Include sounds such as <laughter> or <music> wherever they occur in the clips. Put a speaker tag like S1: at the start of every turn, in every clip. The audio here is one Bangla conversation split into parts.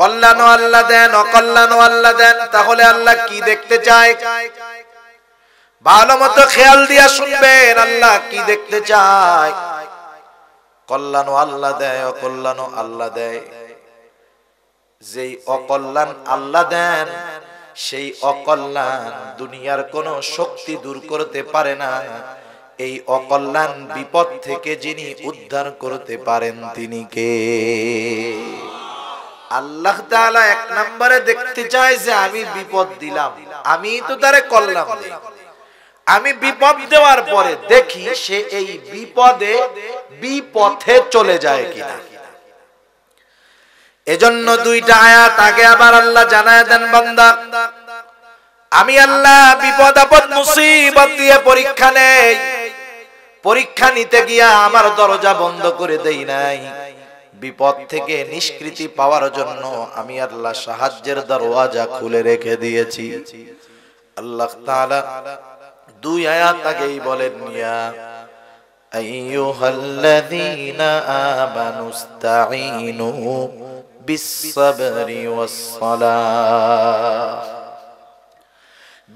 S1: কল্যাণ আল্লাহ দেন অকল্যাণ আল্লাহ দেন তাহলে আল্লাহ কি দেখতে চায় ভালো মতো খেয়াল দিয়া শুনবেন আল্লাহ কি দেখতে চায় কল্যাণ আল্লাহ দেয় অকল্যাণ আল্লাহ দেয় যেই অকল্যাণ আল্লাহ দেন সেই অকল্যাণ দুনিয়ার কোন শক্তি দূর করতে পারে না এই অকল্যাণ বিপদ থেকে যিনি উদ্ধার করতে পারেন তিনি কে আল্লাহ তাআলা এক নম্বরে দেখতে চায় যে আমি বিপদ দিলাম আমি তো তারে করলাম আমি বিপদ দেওয়ার পরে দেখি সে এই বিপদে বিপথে চলে যায় কিনা এজন্য দুইটা আয়াত আগে আবার আল্লাহ জানায় দেন বন্দা আমি আল্লাহ বিপদ আপদ মুসিবত দিয়ে পরীক্ষা নেই পরীক্ষা নিতে গিয়া আমার দরজা বন্ধ করে দেই নাই বিপদ থেকে নিষ্কৃতি পাওয়ার জন্য আমি আল্লাহ সাহায্যের দরওয়াজা খুলে রেখে দিয়েছি আল্লাহ দুই আয়াত আগেই বলেন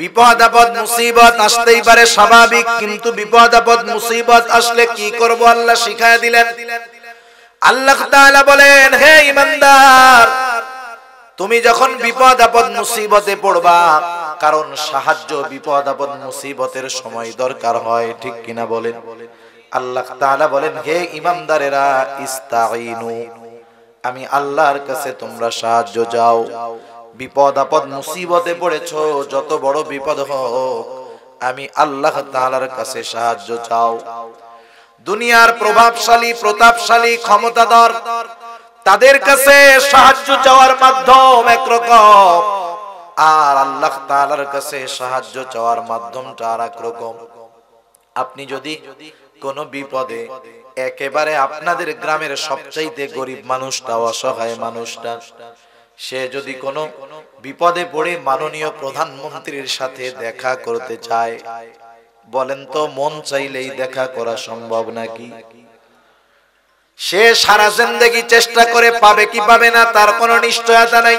S1: বিপদ আপদ মুসিবত আসতেই পারে স্বাভাবিক কিন্তু বিপদ আপদ মুসিবত আসলে কি করবো আল্লাহ শিখায় দিলেন আল্লাহ বলেন হে ইমানদার তুমি যখন বিপদ আপদ মুসিবতে পড়বা কারণ সাহায্য বিপদ আপদ মুসিবতের সময় দরকার হয় ঠিক কিনা বলেন আল্লাহ তাআলা বলেন হে ইমানদারেরা ইস্তাগীনু আমি আল্লাহর কাছে তোমরা সাহায্য যাও বিপদ আপদ মুসিবতে পড়েছো যত বড় বিপদ হোক আমি আল্লাহ তাআলার কাছে সাহায্য চাও দুনিয়ার প্রভাবশালী প্রতাপশালী ক্ষমতাধর তাদের কাছে সাহায্য চাওয়ার মাধ্যম একরকম আর আল্লাহ তালার কাছে সাহায্য চাওয়ার মাধ্যমটা আর একরকম আপনি যদি কোন বিপদে একেবারে আপনাদের গ্রামের সবচাইতে গরিব মানুষটা অসহায় মানুষটা সে যদি কোনো বিপদে পড়ে মাননীয় প্রধানমন্ত্রীর সাথে দেখা করতে চায় বলেন তো মন চাইলেই দেখা করা সম্ভব নাকি সে সারা জিন্দগি চেষ্টা করে পাবে কি পাবে না তার কোনো নিশ্চয়তা নাই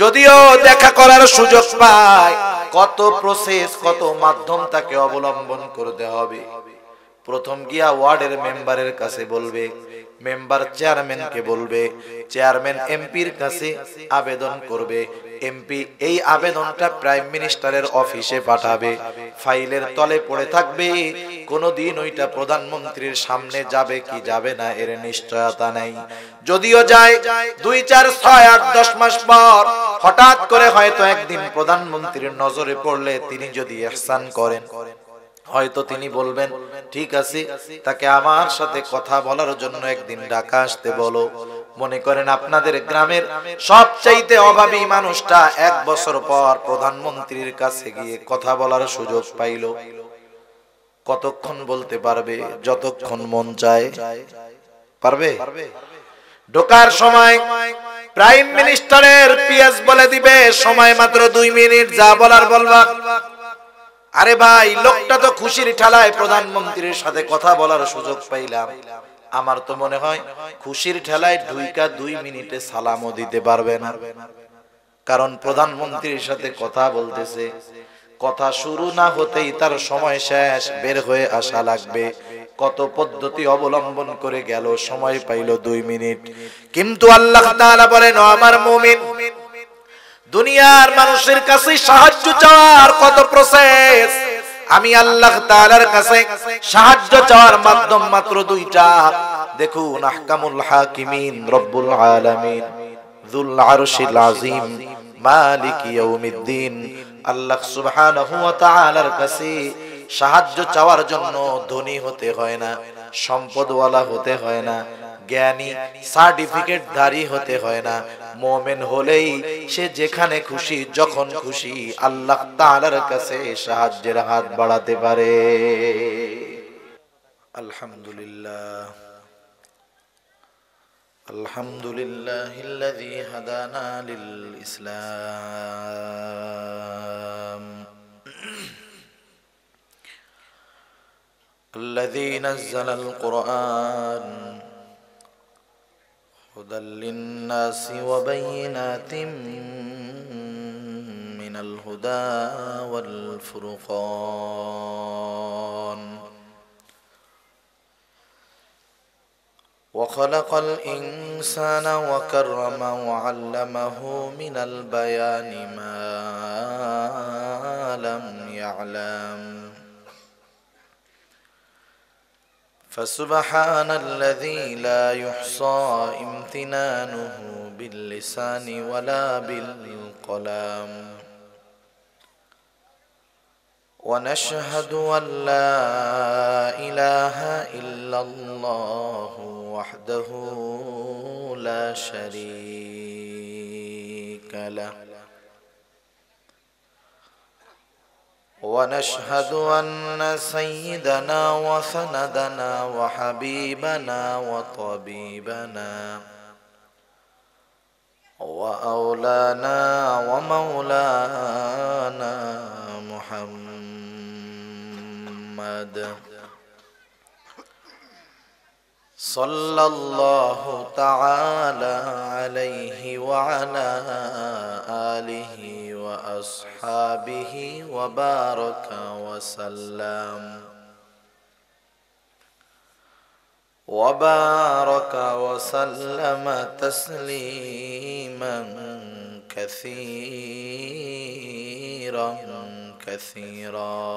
S1: যদিও দেখা করার সুযোগ পায় কত প্রসেস কত মাধ্যম তাকে অবলম্বন করতে হবে প্রথম গিয়া ওয়ার্ডের মেম্বারের কাছে বলবে মেম্বার চেয়ারম্যানকে বলবে চেয়ারম্যান এমপির কাছে আবেদন করবে এমপি এই আবেদনটা প্রাইম মিনিস্টারের অফিসে পাঠাবে ফাইলের তলে পড়ে থাকবে কোনোদিন ওইটা প্রধানমন্ত্রীর সামনে যাবে কি যাবে না এর নিশ্চয়তা নাই যদিও যায় দুই চার ছয় আট দশ মাস পর হঠাৎ করে হয়তো একদিন প্রধানমন্ত্রীর নজরে পড়লে তিনি যদি এহসান করেন হয়তো তিনি বলবেন ঠিক আছে তাকে আমার সাথে কথা বলার জন্য একদিন ডাকা আসতে বলো মনে করেন আপনাদের গ্রামের সবচাইতে অভাবী মানুষটা এক বছর পর প্রধানমন্ত্রীর কাছে গিয়ে কথা বলার সুযোগ পাইল কতক্ষণ বলতে পারবে যতক্ষণ মন চায় পারবে ঢোকার সময় প্রাইম মিনিস্টারের পিএস বলে দিবে সময় মাত্র দুই মিনিট যা বলার বলবা আরে ভাই লোকটা তো খুশির ঠেলায় প্রধানমন্ত্রীর সাথে কথা বলার সুযোগ পাইলাম আমার তো মনে হয় খুশির ঠেলায় ঢুইকা দুই মিনিটে সালামও দিতে পারবে না কারণ প্রধানমন্ত্রীর সাথে কথা বলতেছে কথা শুরু না হতেই তার সময় শেষ বের হয়ে আসা লাগবে কত পদ্ধতি অবলম্বন করে গেল সময় পাইল দুই মিনিট কিন্তু আল্লাহ বলেন আমার মুমিন দুনিয়ার মানুষের কাছে সাহায্য চাওয়ার কত প্রসেস আমি আল্লাহ তালার কাছে সাহায্য চাওয়ার মাধ্যম মাত্র দুইটা দেখুন আহকামুল হাকিমিন রব্বুল আলমিন সাহায্য চাওয়ার জন্য ধনী হতে হয় না সম্পদওয়ালা হতে হয় না জ্ঞানী সার্টিফিকেট ধারী হতে হয় না মোমেন হলেই সে যেখানে খুশি যখন খুশি আল্লাহ তালার কাছে সাহায্যের হাত বাড়াতে পারে আলহামদুলিল্লাহ الحمد لله الذي هدانا للإسلام الذي نزل القرآن هدى للناس وبينات من الهدى والفرقان وخلق الإنسان وكرمه وعلمه من البيان ما لم يعلم فسبحان الذي لا يحصى امتنانه باللسان ولا بالقلام ونشهد ان لا اله الا الله وحده لا شريك له ونشهد أن سيدنا وسندنا وحبيبنا وطبيبنا وأولانا ومولانا محمد صلى الله تعالى عليه وعلى آله واصحابه وبارك وسلم وبارك وسلم تسليما كثيرا كثيرا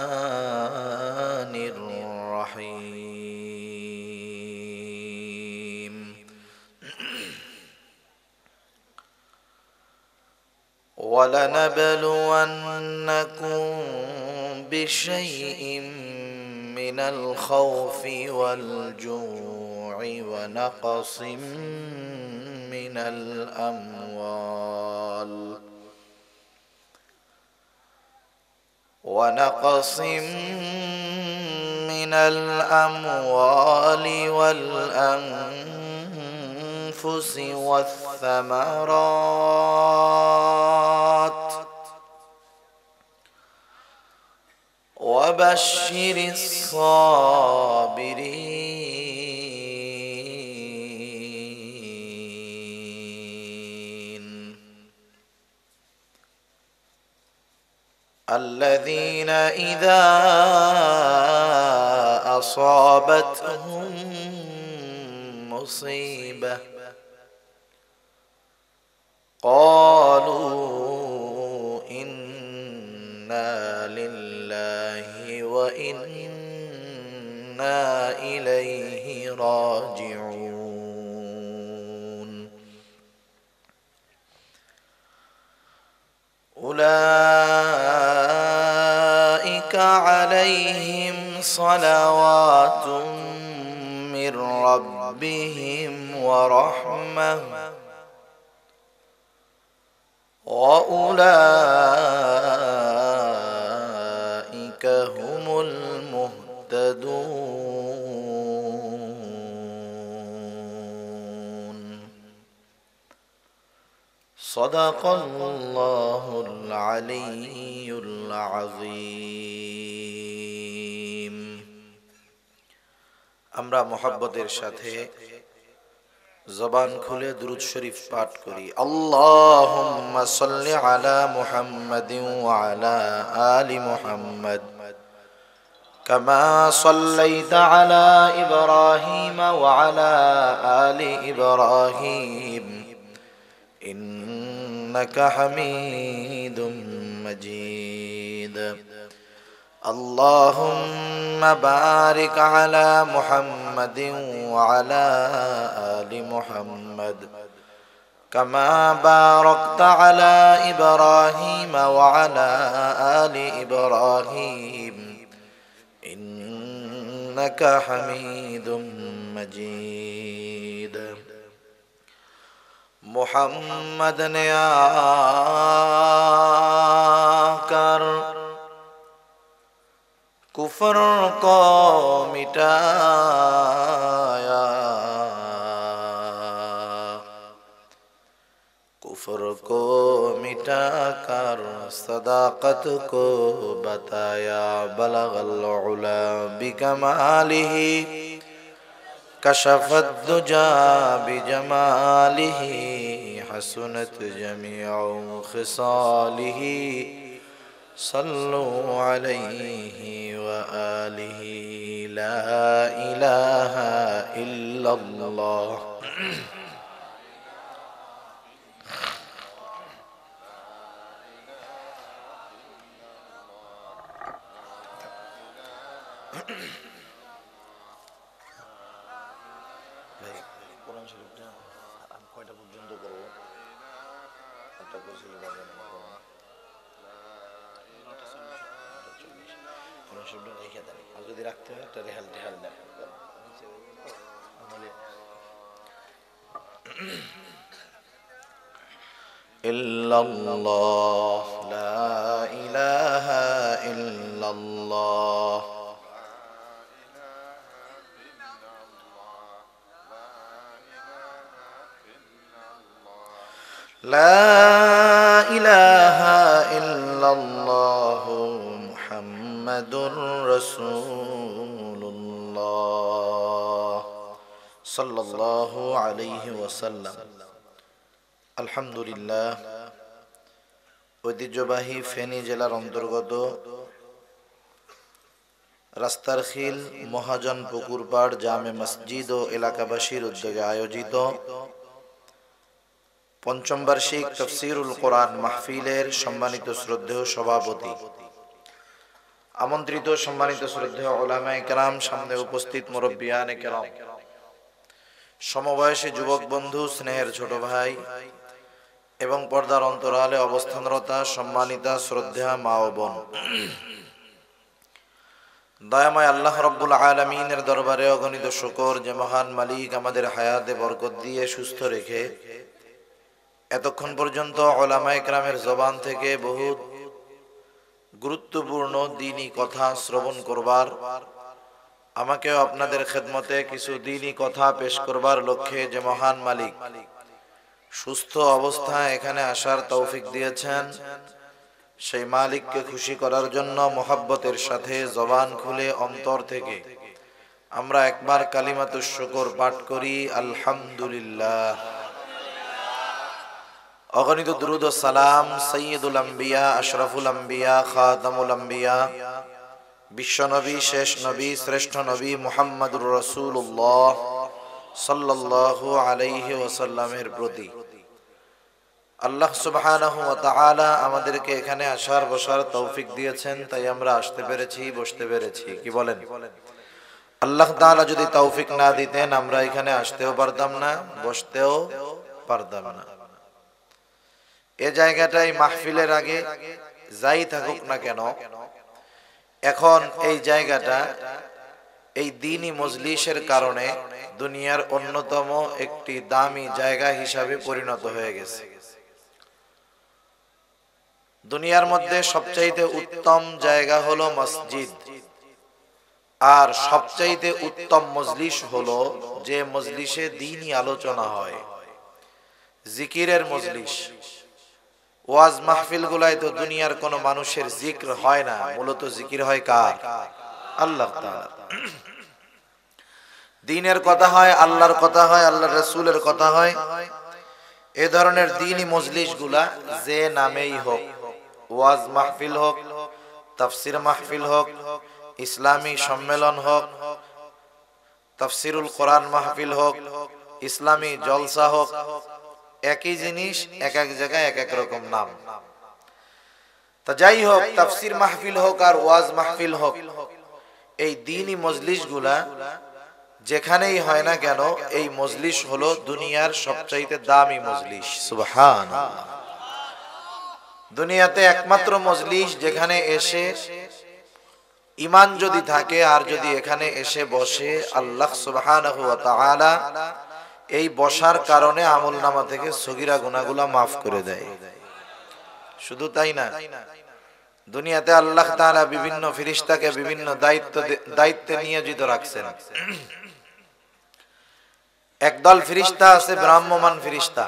S1: ولنبلونكم بشيء من الخوف والجوع ونقص من الأموال ونقص من الأموال والأنفس الأنفس والثمرات وبشر الصابرين الذين إذا أصابتهم مصيبه قالوا انا لله وانا اليه راجعون اولئك عليهم صلوات من ربهم ورحمه واولئك هم المهتدون صدق الله العلي العظيم أمرا محبت সাথে জবান খুলে দুরুদ শরীফ পাঠ করি আল্লাহুম্মা সাল্লি আলা মুহাম্মাদিন ওয়া আলা আলি মুহাম্মাদ কামা সাল্লাইতা আলা ইব্রাহিম ওয়া আলা আলি ইব্রাহিম ইন্নাকা হামিদুম মাজিদ اللهم بارك على محمد وعلى ال محمد كما باركت على ابراهيم وعلى ال ابراهيم انك حميد مجيد محمد يا كرم کفر کو مٹایا کفر کو مٹا کر صداقت کو بتایا بلغ العلا بکمالہ کشف الدجا بجمالہ حسنت جمیع خصالہ صلوا عليه واله لا اله الا الله ঐতিহ্যবাহী ফেনী জেলার অন্তর্গত রাস্তার খিল মহাজন পুকুরপাড় জামে মসজিদ ও এলাকাবাসীর উদ্যোগে আয়োজিত পঞ্চম বার্ষিক তফসিরুল কোরআন মাহফিলের সম্মানিত শ্রদ্ধেয় সভাপতি আমন্ত্রিত সম্মানিত শ্রদ্ধেয় ওলামা কেরাম সামনে উপস্থিত মুরব্বিয়ান কেরাম সমবয়সী যুবক বন্ধু স্নেহের ছোট ভাই এবং পর্দার অন্তরালে অবস্থানরতা সম্মানিতা শ্রদ্ধা মা ও বোন দয়াময় আল্লাহ রব্বুল আলমিনের দরবারে অগণিত শকর যে মহান মালিক আমাদের হায়াতে বরকত দিয়ে সুস্থ রেখে এতক্ষণ পর্যন্ত অলামায় গ্রামের জবান থেকে বহুত গুরুত্বপূর্ণ দিনই কথা শ্রবণ করবার আমাকেও আপনাদের খেদমতে কিছু দিনই কথা পেশ করবার লক্ষ্যে যে মহান মালিক মালিক সুস্থ অবস্থায় এখানে আসার তৌফিক দিয়েছেন সেই মালিককে খুশি করার জন্য মোহাব্বতের সাথে জবান খুলে অন্তর থেকে আমরা একবার কালিমাতুর শুকর পাঠ করি আলহামদুলিল্লাহ অগণিত দ্রুদ সালাম সৈয়দুল আম্বিয়া আশরাফুল আম্বিয়া খাদামুল আম্বিয়া বিশ্বনবী শেষ নবী শ্রেষ্ঠ নবী মোহাম্মদুর রসুল্লাহ সাল্লাহ আলাইহি ওসাল্লামের প্রতি আল্লাহ সুবাহ আমাদেরকে এখানে আসার বসার তৌফিক দিয়েছেন তাই আমরা আসতে পেরেছি বসতে পেরেছি কি বলেন আল্লাহ তালা যদি তৌফিক না দিতেন আমরা এখানে আসতেও পারতাম না বসতেও পারতাম না এ জায়গাটাই মাহফিলের আগে যাই থাকুক না কেন এখন এই জায়গাটা এই দিনই মজলিসের কারণে দুনিয়ার অন্যতম একটি দামি জায়গা হিসাবে পরিণত হয়ে গেছে দুনিয়ার মধ্যে সবচাইতে উত্তম জায়গা হলো মসজিদ আর সবচাইতে উত্তম মজলিস হলো যে মজলিসে দিনই আলোচনা হয় জিকিরের মজলিস ওয়াজ মাহফিল গুলায় তো দুনিয়ার কোনো মানুষের জিক্র হয় না মূলত জিকির হয় কার আল্লাহ দিনের কথা হয় আল্লাহর কথা হয় আল্লাহ রসুলের কথা হয় এ ধরনের দিনই মজলিস গুলা যে নামেই হোক ওয়াজ মাহফিল হোক তাফসির মাহফিল হোক ইসলামী সম্মেলন হোক তাফসিরুল কোরআন মাহফিল হোক ইসলামী জলসা হোক একই জিনিস এক এক জায়গায় এক এক রকম নাম তা যাই হোক তাফসির মাহফিল হোক আর ওয়াজ মাহফিল হোক এই দিনই মজলিস গুলা যেখানেই হয় না কেন এই মজলিস হলো দুনিয়ার সবচাইতে দামি মজলিস সুবহান দুনিয়াতে একমাত্র মজলিস যেখানে এসে ইমান যদি থাকে আর যদি এখানে এসে বসে আল্লাহ তাআলা এই বসার কারণে আমল নামা থেকে সগিরা গুনাগুলা মাফ করে দেয় শুধু তাই না দুনিয়াতে আল্লাহ তাহারা বিভিন্ন ফিরিস্তাকে বিভিন্ন দায়িত্ব দায়িত্বে নিয়োজিত রাখছেন একদল ফিরিস্তা আছে ব্রাহ্মমান ফিরিস্তা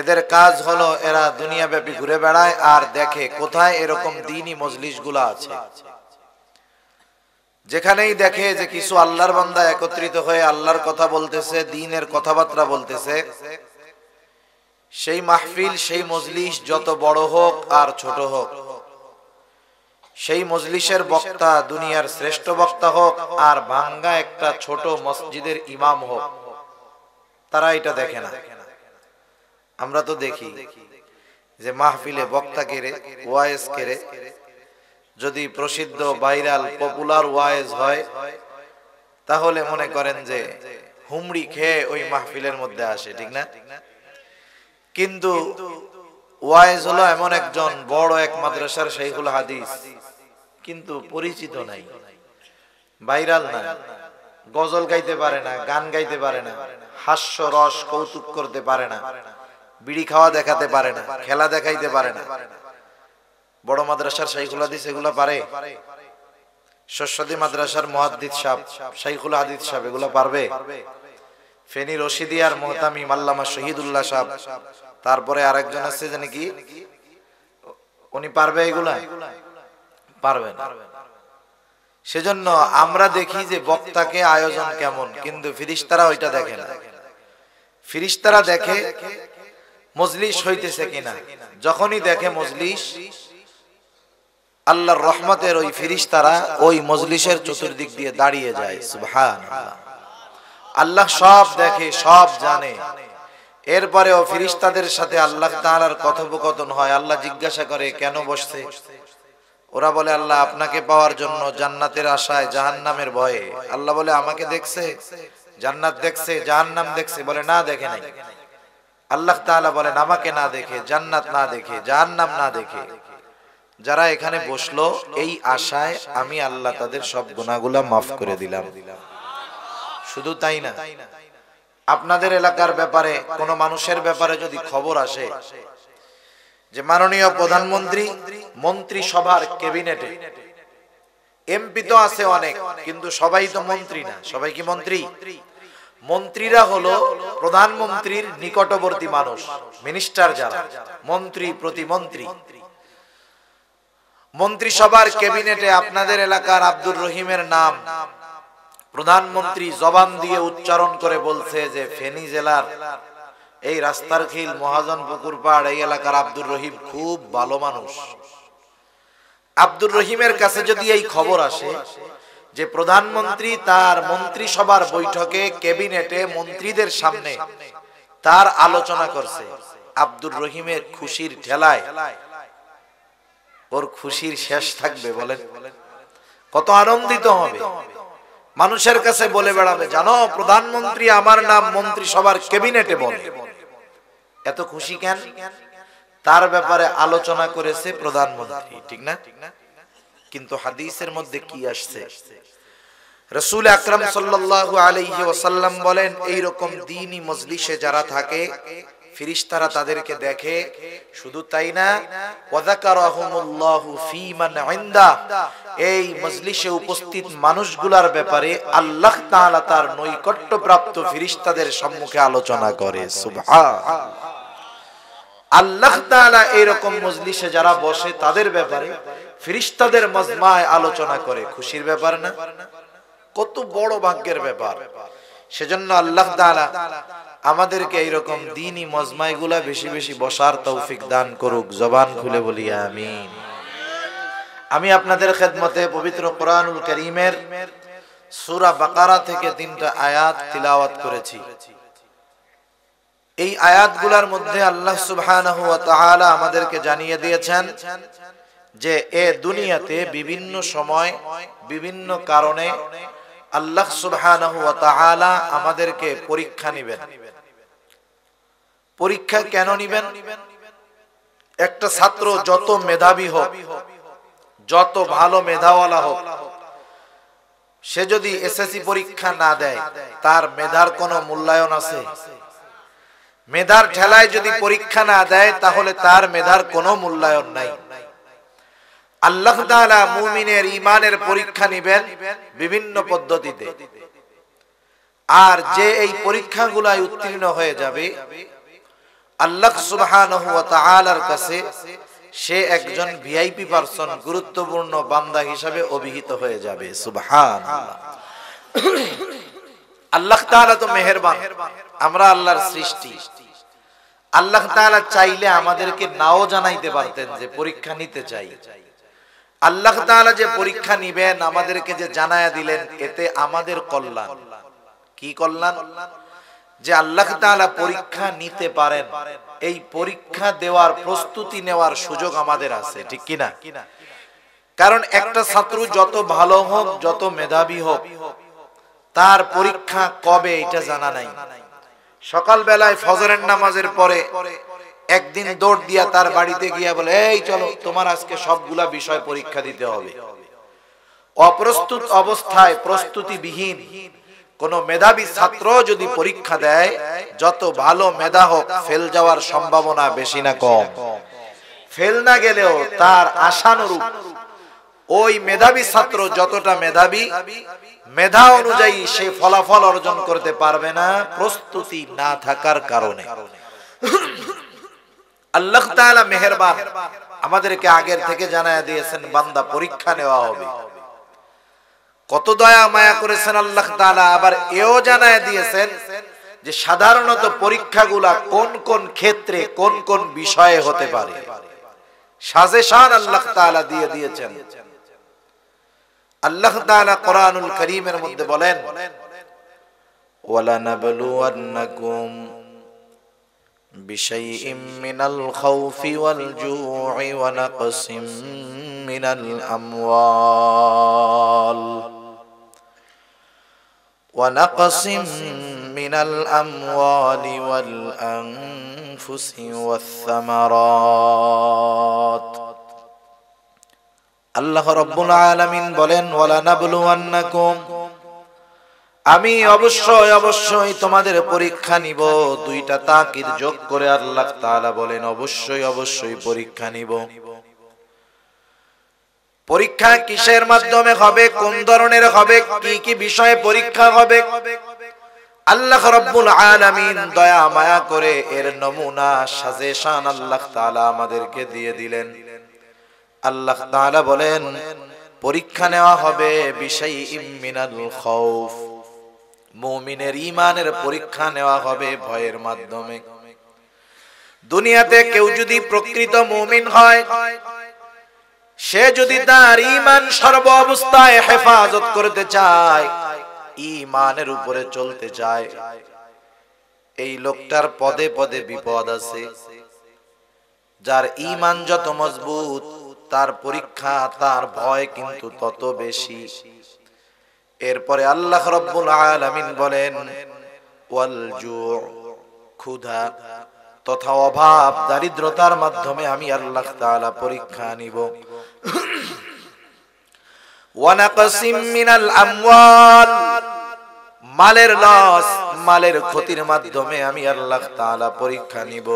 S1: এদের কাজ হলো এরা দুনিয়া ব্যাপী ঘুরে বেড়ায় আর দেখে কোথায় এরকম দিনই মজলিশগুলো আছে যেখানেই দেখে যে কিছু আল্লাহর বান্দা একত্রিত হয়ে আল্লাহর কথা বলতেছে দিনের কথাবার্তা বলতেছে সেই মাহফিল সেই মজলিস যত বড় হোক আর ছোট হোক সেই মজলিসের বক্তা দুনিয়ার শ্রেষ্ঠ বক্তা হোক আর ভাঙ্গা একটা ছোট মসজিদের ইমাম হোক তারা এটা দেখে না আমরা তো দেখি যে মাহফিলে বক্তা কেড়ে ওয়াইজ কেড়ে যদি প্রসিদ্ধ বাইরাল পপুলার ওয়াইজ হয় তাহলে মনে করেন যে হুমড়ি খেয়ে ওই মাহফিলের মধ্যে আসে ঠিক না কিন্তু ওয়াইজ হলো এমন একজন বড় এক মাদ্রাসার শেখুল হাদিস কিন্তু পরিচিত নাই বাইরাল না গজল গাইতে পারে না গান গাইতে পারে না হাস্য রস কৌতুক করতে পারে না বিড়ি খাওয়া দেখাতে পারে না খেলা দেখাইতে পারে না বড় মাদ্রাসার সাইকুলা দিস এগুলো পারে সরস্বতী মাদ্রাসার মহাদিদ সাহ সাইকুল আদিত সাহ এগুলো পারবে ফেনী রশিদিয়ার মোহতামিম আল্লামা শহীদুল্লাহ সাহ তারপরে আরেকজন আছে যে নাকি উনি পারবে এগুলা পারবে না সেজন্য আমরা দেখি যে বক্তাকে আয়োজন কেমন কিন্তু ফিরিস্তারা ওইটা দেখে না ফিরিস্তারা দেখে মজলিশ হইতেছে কিনা যখনই দেখে মজলিস আল্লাহর রহমতের ওই ফিরিস তারা ওই মজলিসের চতুর্দিক দিয়ে দাঁড়িয়ে যায় আল্লাহ সব দেখে সব জানে এরপরে ও তাদের সাথে আল্লাহ তাঁর কথোপকথন হয় আল্লাহ জিজ্ঞাসা করে কেন বসছে ওরা বলে আল্লাহ আপনাকে পাওয়ার জন্য জান্নাতের আশায় জাহান্নামের ভয়ে আল্লাহ বলে আমাকে দেখছে জান্নাত দেখছে জাহান্নাম দেখছে বলে না দেখে নাই আল্লাহ তাআলা বলেন আমাকে না দেখে জান্নাত না দেখে জাহান্নাম না দেখে যারা এখানে বসলো এই আশায় আমি আল্লাহ তাদের সব গুণাগুলা মাফ করে দিলাম শুধু তাই না আপনাদের এলাকার ব্যাপারে কোন মানুষের ব্যাপারে যদি খবর আসে যে মাননীয় প্রধানমন্ত্রী মন্ত্রী সভার ক্যাবিনেটে এমপি তো আছে অনেক কিন্তু সবাই তো মন্ত্রী না সবাই কি মন্ত্রী মন্ত্রীরা হলো প্রধানমন্ত্রীর নিকটবর্তী মানুষ মিনিস্টার যারা মন্ত্রী প্রতিমন্ত্রী মন্ত্রিসভার ক্যাবিনেটে আপনাদের এলাকার আব্দুর রহিমের নাম প্রধানমন্ত্রী জবান দিয়ে উচ্চারণ করে বলছে যে ফেনী জেলার এই রাস্তার খিল মহাজন পুকুর পাড় এই এলাকার আব্দুর রহিম খুব ভালো মানুষ আব্দুর রহিমের কাছে যদি এই খবর আসে যে প্রধানমন্ত্রী তার মন্ত্রিসভার বৈঠকে ক্যাবিনেটে মন্ত্রীদের সামনে তার আলোচনা করছে আব্দুর রহিমের খুশির ঠেলায় ওর খুশির শেষ থাকবে বলেন কত আনন্দিত হবে মানুষের কাছে বলে বেড়াবে জানো প্রধানমন্ত্রী আমার নাম মন্ত্রিসভার ক্যাবিনেটে বলে এত খুশি কেন তার ব্যাপারে আলোচনা করেছে প্রধানমন্ত্রী ঠিক না ঠিক না কিন্তু হাদিসের মধ্যে কি আসছে রসুল আকরম সাল্লাহ আলহি ওসাল্লাম বলেন এই রকম দিনই মজলিসে যারা থাকে ফিরিস্তারা তাদেরকে দেখে শুধু তাই না এই মজলিসে উপস্থিত মানুষগুলার ব্যাপারে আল্লাহ তার নৈকট্য প্রাপ্ত ফিরিস্তাদের সম্মুখে আলোচনা করে আল্লাহ তাআলা এই রকম মজলিসে যারা বসে তাদের ব্যাপারে ফিরিস্তাদের মজমায় আলোচনা করে খুশির ব্যাপার না কত বড় ভাগ্যের ব্যাপার সেজন্য আল্লাহ তাআলা আমাদেরকে এইরকম দিনই মজমাইগুলা বেশি বেশি বসার তৌফিক দান করুক জবান খুলে বলি আমি আমি আপনাদের খেদমতে পবিত্র কোরআনুল করিমের সুরা বাকারা থেকে তিনটা আয়াত তিলাওয়াত করেছি এই আয়াতগুলার মধ্যে আল্লাহ সুবহানাহু ওয়া তাআলা আমাদেরকে জানিয়ে দিয়েছেন যে এ দুনিয়াতে বিভিন্ন সময় বিভিন্ন কারণে আল্লাহ সুবহানাহু আমাদেরকে পরীক্ষা নিবেন পরীক্ষা কেন নিবেন একটা ছাত্র যত মেধাবী হোক যত ভালো মেধাওয়ালা হোক সে যদি এসএসসি পরীক্ষা না দেয় তার মেধার কোনো মূল্যায়ন আছে মেধার ঠেলায় যদি পরীক্ষা না দেয় তাহলে তার মেধার কোনো মূল্যায়ন নাই আল্লাহ তাআলা মুমিনের ইমানের পরীক্ষা নেবেন বিভিন্ন পদ্ধতিতে আর যে এই পরীক্ষাগুলায় উত্তীর্ণ হয়ে যাবে আল্লাহ সুবহানাহু ওয়া তাআলার কাছে সে একজন ভিআইপি পারসন গুরুত্বপূর্ণ বান্দা অভিহিত হয়ে যাবে আল্লাহ তাআলা তো মেহেরবান আমরা আল্লাহর সৃষ্টি আল্লাহ তাআলা চাইলে আমাদেরকে নাও জানাইতে পারতেন যে পরীক্ষা নিতে চাই আল্লাহ তাআলা যে পরীক্ষা নিবেন আমাদেরকে যে জানায়া দিলেন এতে আমাদের কল্যাণ কি কল্যাণ যে আল্লাহ তাআলা পরীক্ষা নিতে পারেন এই পরীক্ষা দেওয়ার প্রস্তুতি নেওয়ার সুযোগ আমাদের আছে ঠিক কি না কারণ একটা ছাত্র যত ভালো হোক যত মেধাবী হোক তার পরীক্ষা কবে এটা জানা নাই সকাল বেলায় ফজরের নামাজের পরে একদিন দৌড় দিয়া তার বাড়িতে গিয়া বলে এই চলো তোমার আজকে সবগুলা বিষয় পরীক্ষা দিতে হবে অপ্রস্তুত অবস্থায় প্রস্তুতিবিহীন কোন মেধাবী ছাত্র যদি পরীক্ষা দেয় যত ভালো মেধা হোক ফেল যাওয়ার সম্ভাবনা বেশি না কম ফেল না গেলেও তার আশানুরূপ ওই মেধাবী ছাত্র যতটা মেধাবী মেধা অনুযায়ী সে ফলাফল অর্জন করতে পারবে না প্রস্তুতি না থাকার কারণে আল্লাহ আমাদেরকে আগের থেকে দিয়েছেন বান্দা পরীক্ষা নেওয়া হবে কত দয়া মায়া করেছেন আল্লাহ তাআলা আবার এও জানায়া দিয়েছেন যে সাধারণত পরীক্ষাগুলা কোন কোন ক্ষেত্রে কোন কোন বিষয়ে হতে পারে সাজেশান আল্লাহ তাআলা দিয়ে দিয়েছেন আল্লাহ তাআলা কোরআনুল করিমের মধ্যে বলেন ওয়ালা بشيء من الخوف والجوع ونقص من الأموال ونقص من الأموال والأنفس والثمرات الله رب العالمين بلن ولنبلونكم আমি অবশ্যই অবশ্যই তোমাদের পরীক্ষা নিব দুইটা তাকিদ যোগ করে আল্লাহ তাআলা বলেন অবশ্যই অবশ্যই পরীক্ষা নিব পরীক্ষা কিসের মাধ্যমে হবে কোন ধরনের হবে কি কি বিষয়ে পরীক্ষা হবে আল্লাহ রব্বুল আলামিন দয়া মায়া করে এর নমুনা সাজেশান আল্লাহ তাআলা আমাদেরকে দিয়ে দিলেন আল্লাহ তাআলা বলেন পরীক্ষা নেওয়া হবে বিষয় ইমিনাল খৌফ মৌমিনের ইমানের পরীক্ষা নেওয়া হবে ভয়ের মাধ্যমে দুনিয়াতে কেউ যদি প্রকৃত মৌমিন হয় সে যদি তার ইমান সর্ব অবস্থায় হেফাজত করতে চায় ইমানের উপরে চলতে চায় এই লোকটার পদে পদে বিপদ আছে যার ইমান যত মজবুত তার পরীক্ষা তার ভয় কিন্তু তত বেশি এরপরে আল্লাহ রব্বুল আলামিন বলেন ক্ষুধা তথা অভাব দারিদ্রতার মাধ্যমে আমি আল্লাহ তালা পরীক্ষা নিব মালের লস মালের ক্ষতির মাধ্যমে আমি আল্লাহ তালা পরীক্ষা নিব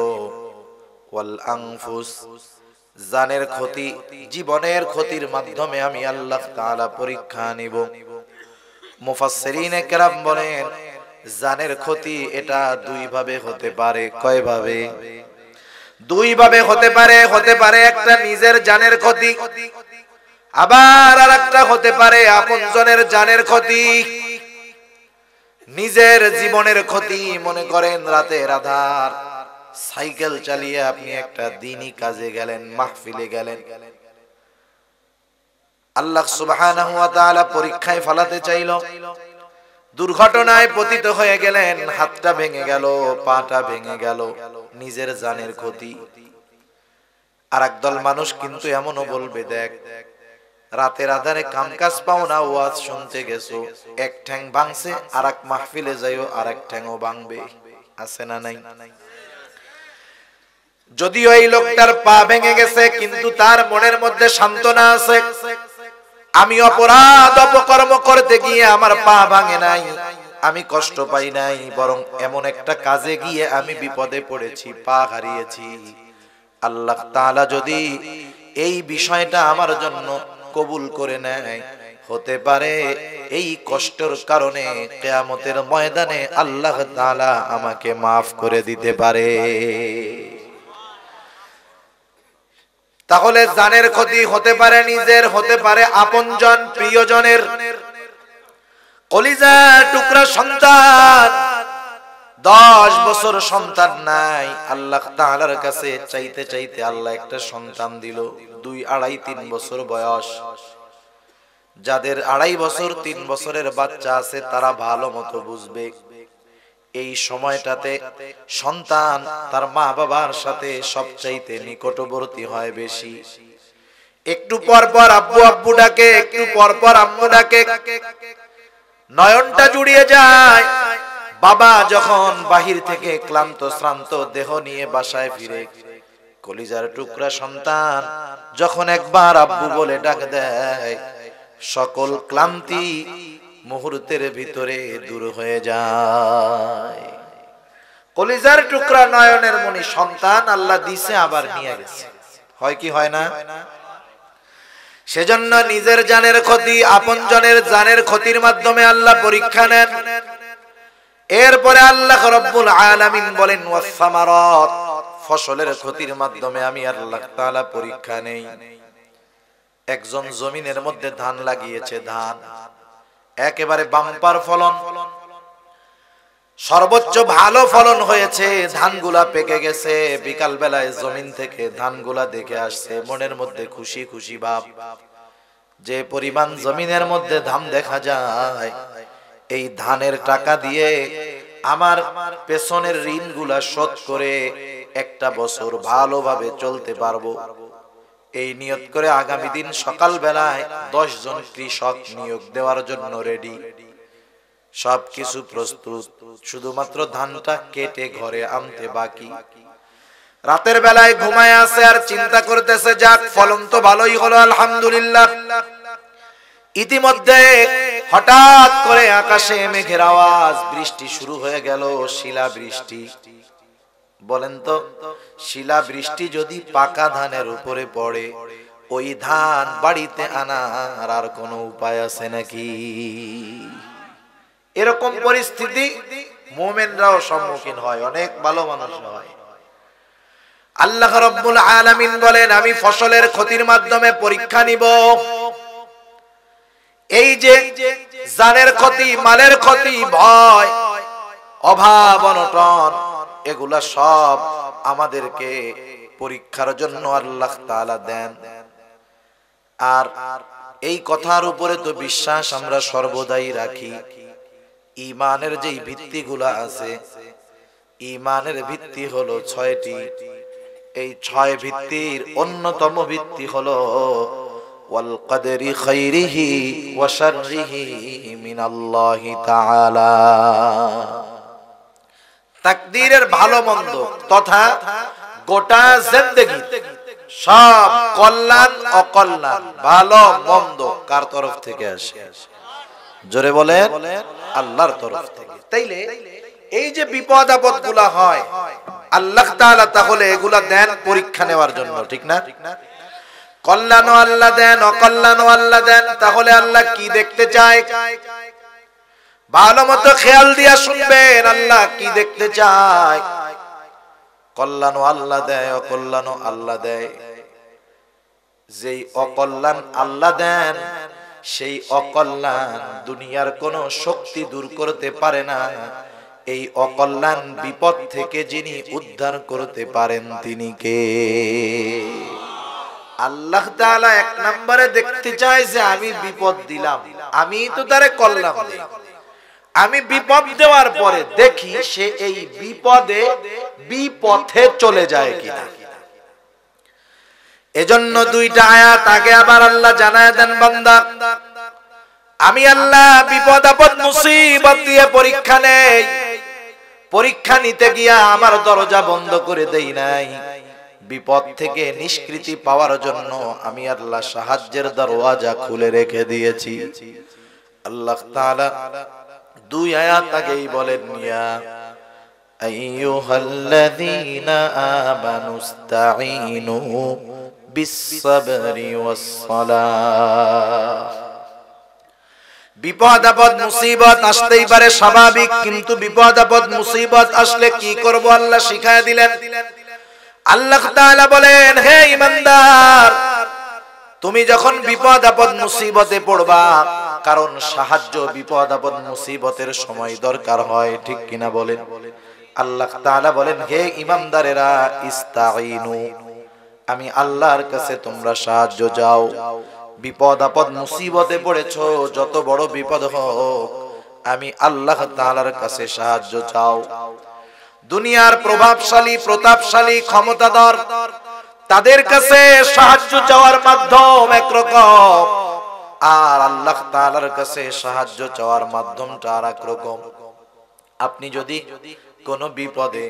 S1: ওয়াল জানের ক্ষতি জীবনের ক্ষতির মাধ্যমে আমি আল্লাহ তালা পরীক্ষা নিব মুফাসসিরিনে কেরাম বলেন জানের ক্ষতি এটা দুই ভাবে হতে পারে কয় ভাবে দুই ভাবে হতে পারে হতে পারে একটা নিজের জানের ক্ষতি আবার আর একটা হতে পারে আপনজনের জানের ক্ষতি নিজের জীবনের ক্ষতি মনে করেন রাতে রাধার সাইকেল চালিয়ে আপনি একটা দিনই কাজে গেলেন মাহফিলে গেলেন আল্লাহ সুবাহ পরীক্ষায় ফালাতে চাইল দুর্ঘটনায় পতিত হয়ে গেলেন হাতটা ভেঙে গেল পাটা ভেঙে গেল নিজের জানের ক্ষতি আর একদল মানুষ কিন্তু এমনও বলবে দেখ রাতের আধারে কামকাজ পাও না ওয়াজ শুনতে গেছো এক ঠ্যাং ভাঙছে আর এক মাহফিলে যাইও আর এক ঠ্যাংও ভাঙবে আছে না নাই যদিও এই লোকটার পা ভেঙে গেছে কিন্তু তার মনের মধ্যে সান্ত্বনা আছে আমি অপরাধ অপকর্ম করতে গিয়ে আমার পা ভাঙে নাই আমি কষ্ট পাই নাই বরং এমন একটা কাজে গিয়ে আমি বিপদে পড়েছি পা হারিয়েছি আল্লাহ তাআলা যদি এই বিষয়টা আমার জন্য কবুল করে নেয় হতে পারে এই কষ্টের কারণে কেয়ামতের ময়দানে আল্লাহ তাআলা আমাকে মাফ করে দিতে পারে তাহলে জানের ক্ষতি হতে পারে নিজের হতে পারে আপনজন প্রিয়জনের কলিজা টুকরা সন্তান দশ বছর সন্তান নাই আল্লাহ তাহলার কাছে চাইতে চাইতে আল্লাহ একটা সন্তান দিল দুই আড়াই তিন বছর বয়স যাদের আড়াই বছর তিন বছরের বাচ্চা আছে তারা ভালো মতো বুঝবে এই সময়টাতে সন্তান তার মা বাবার সাথে সবচাইতে নিকটবর্তী হয় বেশি একটু পর পর আব্বু আব্বু ডাকে একটু পর পর আম্মু ডাকে নয়নটা জুড়িয়ে যায় বাবা যখন বাহির থেকে ক্লান্ত শ্রান্ত দেহ নিয়ে বাসায় ফিরে কলিজার টুকরা সন্তান যখন একবার আব্বু বলে ডাক দেয় সকল ক্লান্তি মুহূর্তের ভিতরে দূর হয়ে যায় কলিজার টুকরা নয়নের মনি সন্তান আল্লাহ দিছে আবার নিয়ে গেছে হয় কি হয় না সেজন্য নিজের জানের ক্ষতি আপন জনের জানের ক্ষতির মাধ্যমে আল্লাহ পরীক্ষা নেন এরপরে আল্লাহ রব্বুল আলামিন বলেন ওয়াসসামারাত ফসলের ক্ষতির মাধ্যমে আমি আল্লাহ তাআলা পরীক্ষা নেই একজন জমিনের মধ্যে ধান লাগিয়েছে ধান একেবারে বাম্পার ফলন সর্বোচ্চ ভালো ফলন হয়েছে ধানগুলা পেকে গেছে বিকাল বেলায় জমিন থেকে ধানগুলা দেখে আসছে মনের মধ্যে খুশি খুশি ভাব যে পরিমাণ জমিনের মধ্যে ধান দেখা যায় এই ধানের টাকা দিয়ে আমার পেছনের ঋণগুলা শোধ করে একটা বছর ভালোভাবে চলতে পারবো এই নিয়ত করে আগামী দিন সকাল বেলায় দশ জন কৃষক নিয়োগ দেওয়ার জন্য রেডি সব কিছু প্রস্তুত শুধুমাত্র ধানটা কেটে ঘরে আনতে বাকি রাতের বেলায় ঘুমায় আছে আর চিন্তা করতেছে যাক ফলন তো ভালোই হলো আলহামদুলিল্লাহ ইতিমধ্যে হঠাৎ করে আকাশে মেঘের আওয়াজ বৃষ্টি শুরু হয়ে গেল শিলা বৃষ্টি বলেন তো শিলা বৃষ্টি যদি পাকা ধানের উপরে পড়ে ওই ধান বাড়িতে আনার আর কোন উপায় আছে নাকি এরকম পরিস্থিতি মোমেনরাও সম্মুখীন হয় অনেক ভালো মানুষ হয় আল্লাহ রব্বুল আলামিন বলেন আমি ফসলের ক্ষতির মাধ্যমে পরীক্ষা নিব এই যে জানের ক্ষতি মালের ক্ষতি ভয় অভাব অনটন এগুলা সব আমাদেরকে পরীক্ষার জন্য আল্লাহ তাআলা দেন আর এই কথার উপরে তো বিশ্বাস আমরা সর্বদাই রাখি ইমানের যেই ভিত্তিগুলা আছে ইমানের ভিত্তি হলো ছয়টি এই ছয় ভিত্তির অন্যতম ভিত্তি হলো মিনাল্লাহি তাআলা তাকদীরের ভালো মন্দ তথা গোটা জিন্দেগি সব কল্যাণ অকল্যাণ ভালো মন্দ কার তরফ থেকে আসে জোরে বলেন আল্লাহর তরফ থেকে তাইলে এই যে বিপদ আপদ গুলা হয় আল্লাহ তাআলা তাহলে এগুলা দেন পরীক্ষা নেওয়ার জন্য ঠিক না কল্যাণ আল্লাহ দেন অকল্যাণ আল্লাহ দেন তাহলে আল্লাহ কি দেখতে চায়
S2: ভালো মতো খেয়াল দিয়া শুনবেন আল্লাহ
S1: কি দেখতে চায় কল্যাণ আল্লাহ দেয় অকল্যাণ আল্লাহ দেয় যেই অকল্যাণ আল্লাহ দেন সেই অকল্যাণ দুনিয়ার কোন শক্তি দূর করতে পারে না এই অকল্যাণ বিপদ থেকে যিনি উদ্ধার করতে পারেন তিনি কে আল্লাহ এক নম্বরে দেখতে চায় যে আমি বিপদ দিলাম আমি তো তারে কল্যাণ দিলাম আমি বিপদ দেওয়ার পরে দেখি সে এই বিপদে বিপথে চলে যায় কিনা এজন্য দুইটা আয়া তাকে আবার আল্লাহ জানায় দেন বান্দা আমি আল্লাহ বিপদ আপদ মুসিবত দিয়ে পরীক্ষা নেই পরীক্ষা নিতে গিয়া আমার দরজা বন্ধ করে দেই নাই বিপদ থেকে নিষ্কৃতি পাওয়ার জন্য আমি আল্লাহ সাহায্যের দরওয়াজা খুলে রেখে দিয়েছি আল্লাহ তাআলা দুই আয়াত আগেই বলেন ইয়া আইয়ুহাল্লাযীনা আমানু ইসতাঈনু বিস বিপদ আপদ মুসিবত আসতেই পারে স্বাভাবিক কিন্তু বিপদ আপদ মুসিবত আসলে কি করব আল্লাহ শিখায় দিলেন আল্লাহ তাআলা বলেন হে ঈমানদার তুমি যখন বিপদ আপদ মুসিবতে পড়বা কারণ সাহায্য বিপদ আপদ মুসিবতের সময় দরকার হয় ঠিক কিনা বলেন আল্লাহ বলেন হে ইমামদারেরা ইস্তাইনু আমি আল্লাহর কাছে তোমরা সাহায্য যাও বিপদ আপদ মুসিবতে পড়েছো যত বড় বিপদ হোক আমি আল্লাহ তাআলার কাছে সাহায্য চাও দুনিয়ার প্রভাবশালী প্রতাপশালী ক্ষমতাধর তাদের কাছে সাহায্য চাওয়ার মাধ্যম একরকম আর আল্লাহ তালার কাছে সাহায্য চাওয়ার মাধ্যমটা আর একরকম আপনি যদি কোনো বিপদে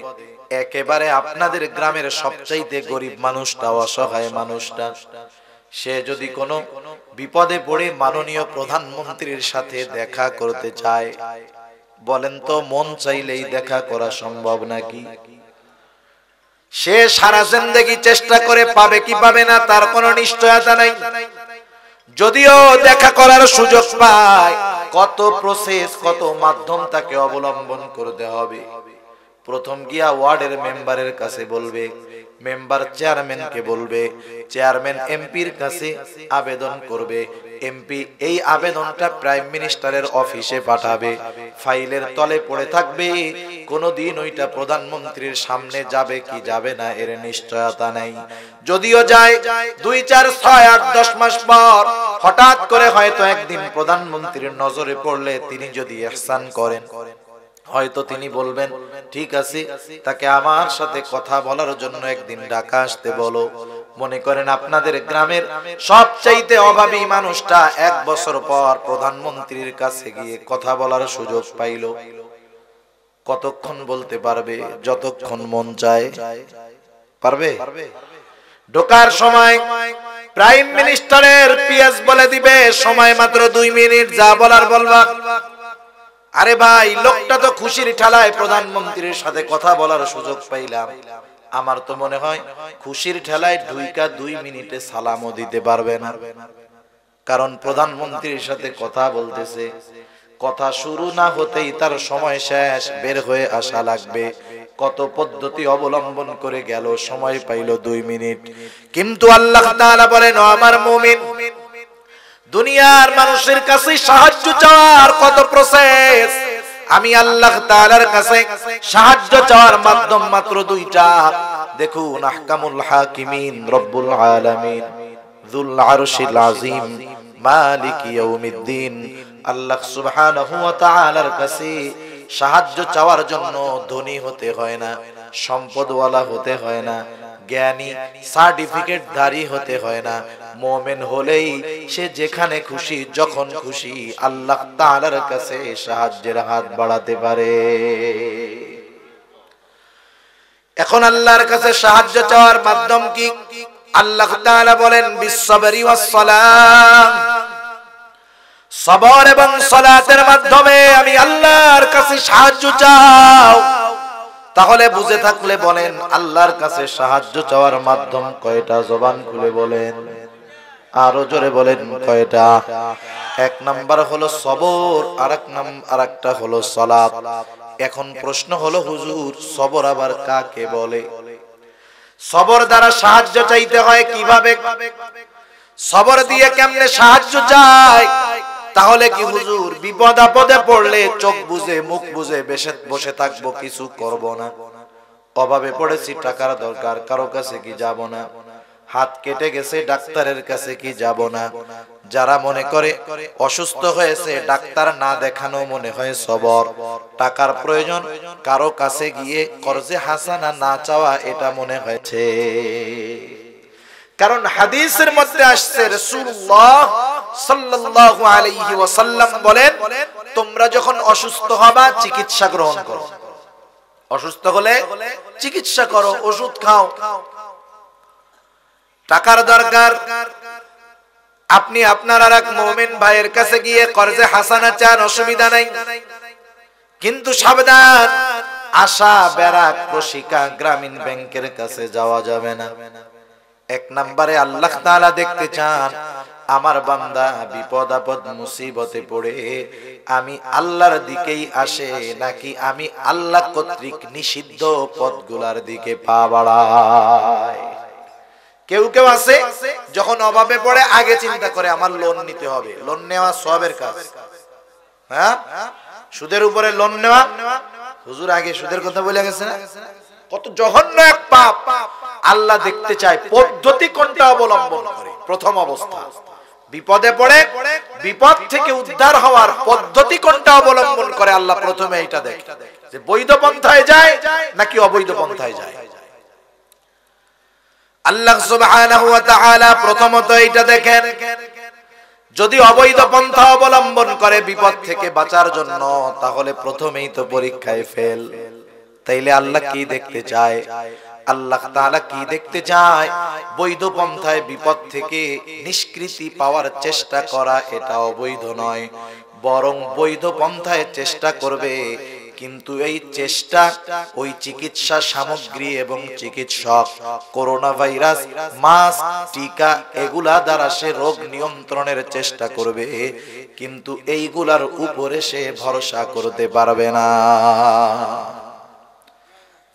S1: একেবারে আপনাদের গ্রামের সবচাইতে গরিব মানুষটা অসহায় মানুষটা সে যদি কোনো বিপদে পড়ে মাননীয় প্রধানমন্ত্রীর সাথে দেখা করতে চায় বলেন তো মন চাইলেই দেখা করা সম্ভব নাকি সে সারা জিন্দগি চেষ্টা করে পাবে কি পাবে না তার কোনো নিশ্চয়তা নাই যদিও দেখা করার সুযোগ পায় কত প্রসেস কত মাধ্যম তাকে অবলম্বন করতে হবে প্রথম গিয়া ওয়ার্ডের মেম্বারের কাছে বলবে মেম্বার চেয়ারম্যানকে বলবে চেয়ারম্যান এমপির কাছে আবেদন করবে এমপি এই আবেদনটা প্রাইম মিনিস্টারের অফিসে পাঠাবে ফাইলের তলে পড়ে থাকবে কোনোদিন ওইটা প্রধানমন্ত্রীর সামনে যাবে কি যাবে না এর নিশ্চয়তা নেই যদিও যায় দুই চার ছয় আট দশ মাস পর হঠাৎ করে হয়তো একদিন প্রধানমন্ত্রীর নজরে পড়লে তিনি যদি এহসান করেন হয়তো তিনি বলবেন ঠিক আছে তাকে আমার সাথে কথা বলার জন্য একদিন ডাকা আসতে বলো মনে করেন আপনাদের গ্রামের সবচাইতে অভাবী মানুষটা এক বছর পর প্রধানমন্ত্রীর কাছে গিয়ে কথা বলার সুযোগ পাইল কতক্ষণ বলতে পারবে যতক্ষণ মন চায় পারবে ঢোকার সময় প্রাইম মিনিস্টারের পিএস বলে দিবে সময় মাত্র দুই মিনিট যা বলার বলবা আরে ভাই লোকটা তো খুশির ঠালায় প্রধানমন্ত্রীর সাথে কথা বলার সুযোগ পাইলাম আমার তো মনে হয় খুশির ঠেলায় দুইকা দুই মিনিটে সালামও দিতে পারবে না কারণ প্রধানমন্ত্রীর সাথে কথা বলতেছে কথা শুরু না হতেই তার সময় শেষ বের হয়ে আসা লাগবে কত পদ্ধতি অবলম্বন করে গেল সময় পাইল দুই মিনিট কিন্তু আল্লাহ বলেন আমার মুমিন দুনিয়ার মানুষের কাছে সাহায্য চাওয়ার কত প্রসেস আমি আল্লাহ তালার কাছে সাহায্য চাওয়ার মাধ্যম মাত্র দুইটা দেখুন আহকামুল হাকিমিন রব্বুল আলমিন মালিক কাছে সাহায্য চাওয়ার জন্য ধনী হতে হয় না সম্পদওয়ালা হতে হয় না জ্ঞানী সার্টিফিকেট ধারী হতে হয় না মোমেন হলেই সে যেখানে খুশি যখন খুশি আল্লাহ তালার কাছে সাহায্যের হাত বাড়াতে পারে এখন আল্লাহর কাছে সাহায্য চাওয়ার মাধ্যম কি আল্লাহ তাআলা বলেন বিশ্বের সবর এবং সালাতের মাধ্যমে আমি আল্লাহর কাছে সাহায্য চাও তাহলে বুঝে থাকলে বলেন আল্লাহর কাছে সাহায্য চাওয়ার মাধ্যম কয়টা জবান খুলে বলেন আরো জোরে বলেন কয়টা এক নাম্বার হলো সবর আর এক নাম আর একটা হলো সলাপ এখন প্রশ্ন হলো হুজুর সবর আবার কাকে বলে সবর দ্বারা সাহায্য চাইতে হয় কিভাবে সবর দিয়ে কেমনে সাহায্য চায় তাহলে কি হুজুর বিপদ আপদে পড়লে চোখ বুঝে মুখ বুঝে বেশে বসে থাকবো কিছু করব না অভাবে পড়েছি টাকার দরকার কারো কাছে কি যাব না হাত কেটে গেছে ডাক্তারের কাছে কি যাব না যারা মনে করে অসুস্থ হয়েছে ডাক্তার না দেখানো মনে হয় সবর টাকার প্রয়োজন কারো কাছে গিয়ে করজে হাসানা না চাওয়া এটা মনে হয়েছে কারণ হাদিসের মধ্যে আসছে রসুল্লাহ সাল্লাল্লাহু আলাইহি ওয়াসাল্লাম বলেন তোমরা যখন অসুস্থ হবা চিকিৎসা গ্রহণ করো অসুস্থ হলে চিকিৎসা করো ওষুধ খাও টাকার দরকার আপনি আপনার আর এক ভাইয়ের কাছে গিয়ে কর্জে হাসানা চান অসুবিধা নাই কিন্তু সাবধান আশা বেড়া কৃষিকা গ্রামীণ ব্যাংকের কাছে যাওয়া যাবে না এক নম্বরে আল্লাহ তাআলা দেখতে চান আমার বান্দা বিপদ আপদ মুসিবতে পড়ে আমি আল্লাহর দিকেই আসে নাকি আমি আল্লাহ কর্তৃক নিষিদ্ধ পদগুলার দিকে পা বাড়ায় কেউ কেউ আছে যখন অভাবে পড়ে আগে চিন্তা করে আমার লোন নিতে হবে লোন নেওয়া সবের কাজ হ্যাঁ সুদের উপরে লোন নেওয়া হুজুর আগে সুদের কথা বলে গেছে না কত জঘন্য এক পাপ আল্লাহ দেখতে চায় পদ্ধতি কোনটা অবলম্বন করে প্রথম অবস্থা বিপদে পড়ে বিপদ থেকে উদ্ধার হওয়ার পদ্ধতি কোনটা অবলম্বন করে আল্লাহ প্রথমে এটা দেখ যে বৈধ পন্থায় যায় নাকি অবৈধ পন্থায় যায় আল্লাহ সুবহানাহু ওয়া তাআলা প্রথমত এটা দেখেন যদি অবৈধ পন্থা অবলম্বন করে বিপদ থেকে বাঁচার জন্য তাহলে প্রথমেই তো পরীক্ষায় ফেল তাইলে আল্লাহ কি দেখতে চায় আল্লাহ তালা কি দেখতে চায় বৈধ পন্থায় বিপদ থেকে নিষ্কৃতি পাওয়ার চেষ্টা করা এটা অবৈধ নয় বরং বৈধ পন্থায় চেষ্টা করবে কিন্তু এই চেষ্টা ওই চিকিৎসা সামগ্রী এবং চিকিৎসক করোনা ভাইরাস মাস্ক টিকা এগুলা দ্বারা সে রোগ নিয়ন্ত্রণের চেষ্টা করবে কিন্তু এইগুলার উপরে সে ভরসা করতে পারবে না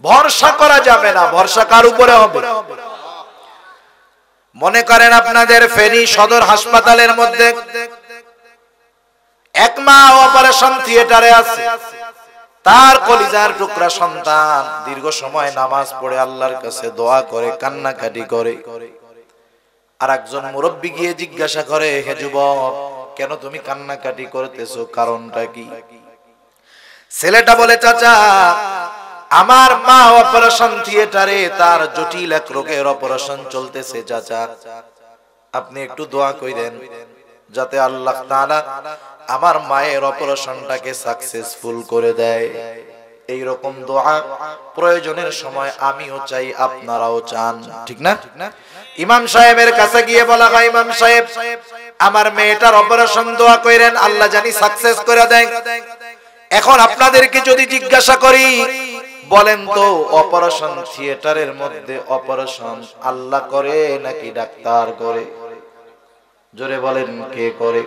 S1: ভরসা করা যাবে না ভরসা কার উপরে হবে মনে করেন আপনাদের ফেরি সদর হাসপাতালের মধ্যে এক মা অপারেশন থিয়েটারে আছে তার কলিজার টুকরা সন্তান দীর্ঘ সময় নামাজ পড়ে আল্লাহর কাছে দোয়া করে কান্নাকাটি করে আর একজন মুরব্বী গিয়ে জিজ্ঞাসা করে হে যুবক কেন তুমি কান্নাকাটি করতেছো কারণটা কি ছেলেটা বলে চাচা আমার মা অপারেশন থিয়েটারে তার জটিল এক রোগের অপারেশন চলতেছে চাচা আপনি একটু দোয়া কইরেন যাতে আল্লাহ তাআলা আমার মায়ের অপারেশনটাকে সাকসেসফুল করে দেয় এই রকম দোয়া প্রয়োজনের সময় আমিও চাই আপনারাও চান ঠিক না ইমাম সাহেবের কাছে গিয়ে বলা হয় ইমাম সাহেব আমার মেয়েটার অপারেশন দোয়া কইরেন আল্লাহ জানি সাকসেস করে দেয় এখন আপনাদেরকে যদি জিজ্ঞাসা করি বলেন তো অপারেশন থিয়েটারের মধ্যে অপারেশন আল্লাহ করে নাকি ডাক্তার করে জোরে বলেন কে করে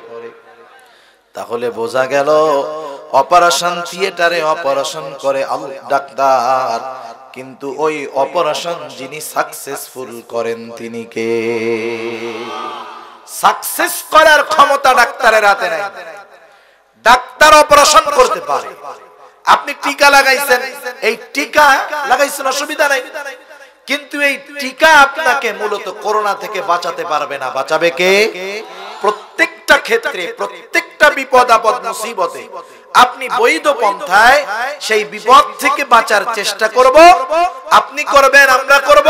S1: তাহলে বোঝা গেল অপারেশন থিয়েটারে অপারেশন করে ডাক্তার কিন্তু ওই অপারেশন যিনি সাকসেসফুল করেন তিনি কে সাকসেস করার ক্ষমতা ডাক্তারের হাতে নাই ডাক্তার অপারেশন করতে পারে আপনি টিকা লাগাইছেন এই টিকা লাগাইছেন অসুবিধা নাই কিন্তু এই টিকা আপনাকে মূলত করোনা থেকে বাঁচাতে পারবে না বাঁচাবে কে প্রত্যেকটা ক্ষেত্রে প্রত্যেকটা বিপদ আপদ মুসিবতে আপনি বৈধ পন্থায় সেই বিপদ থেকে বাঁচার চেষ্টা করব আপনি করবেন আমরা করব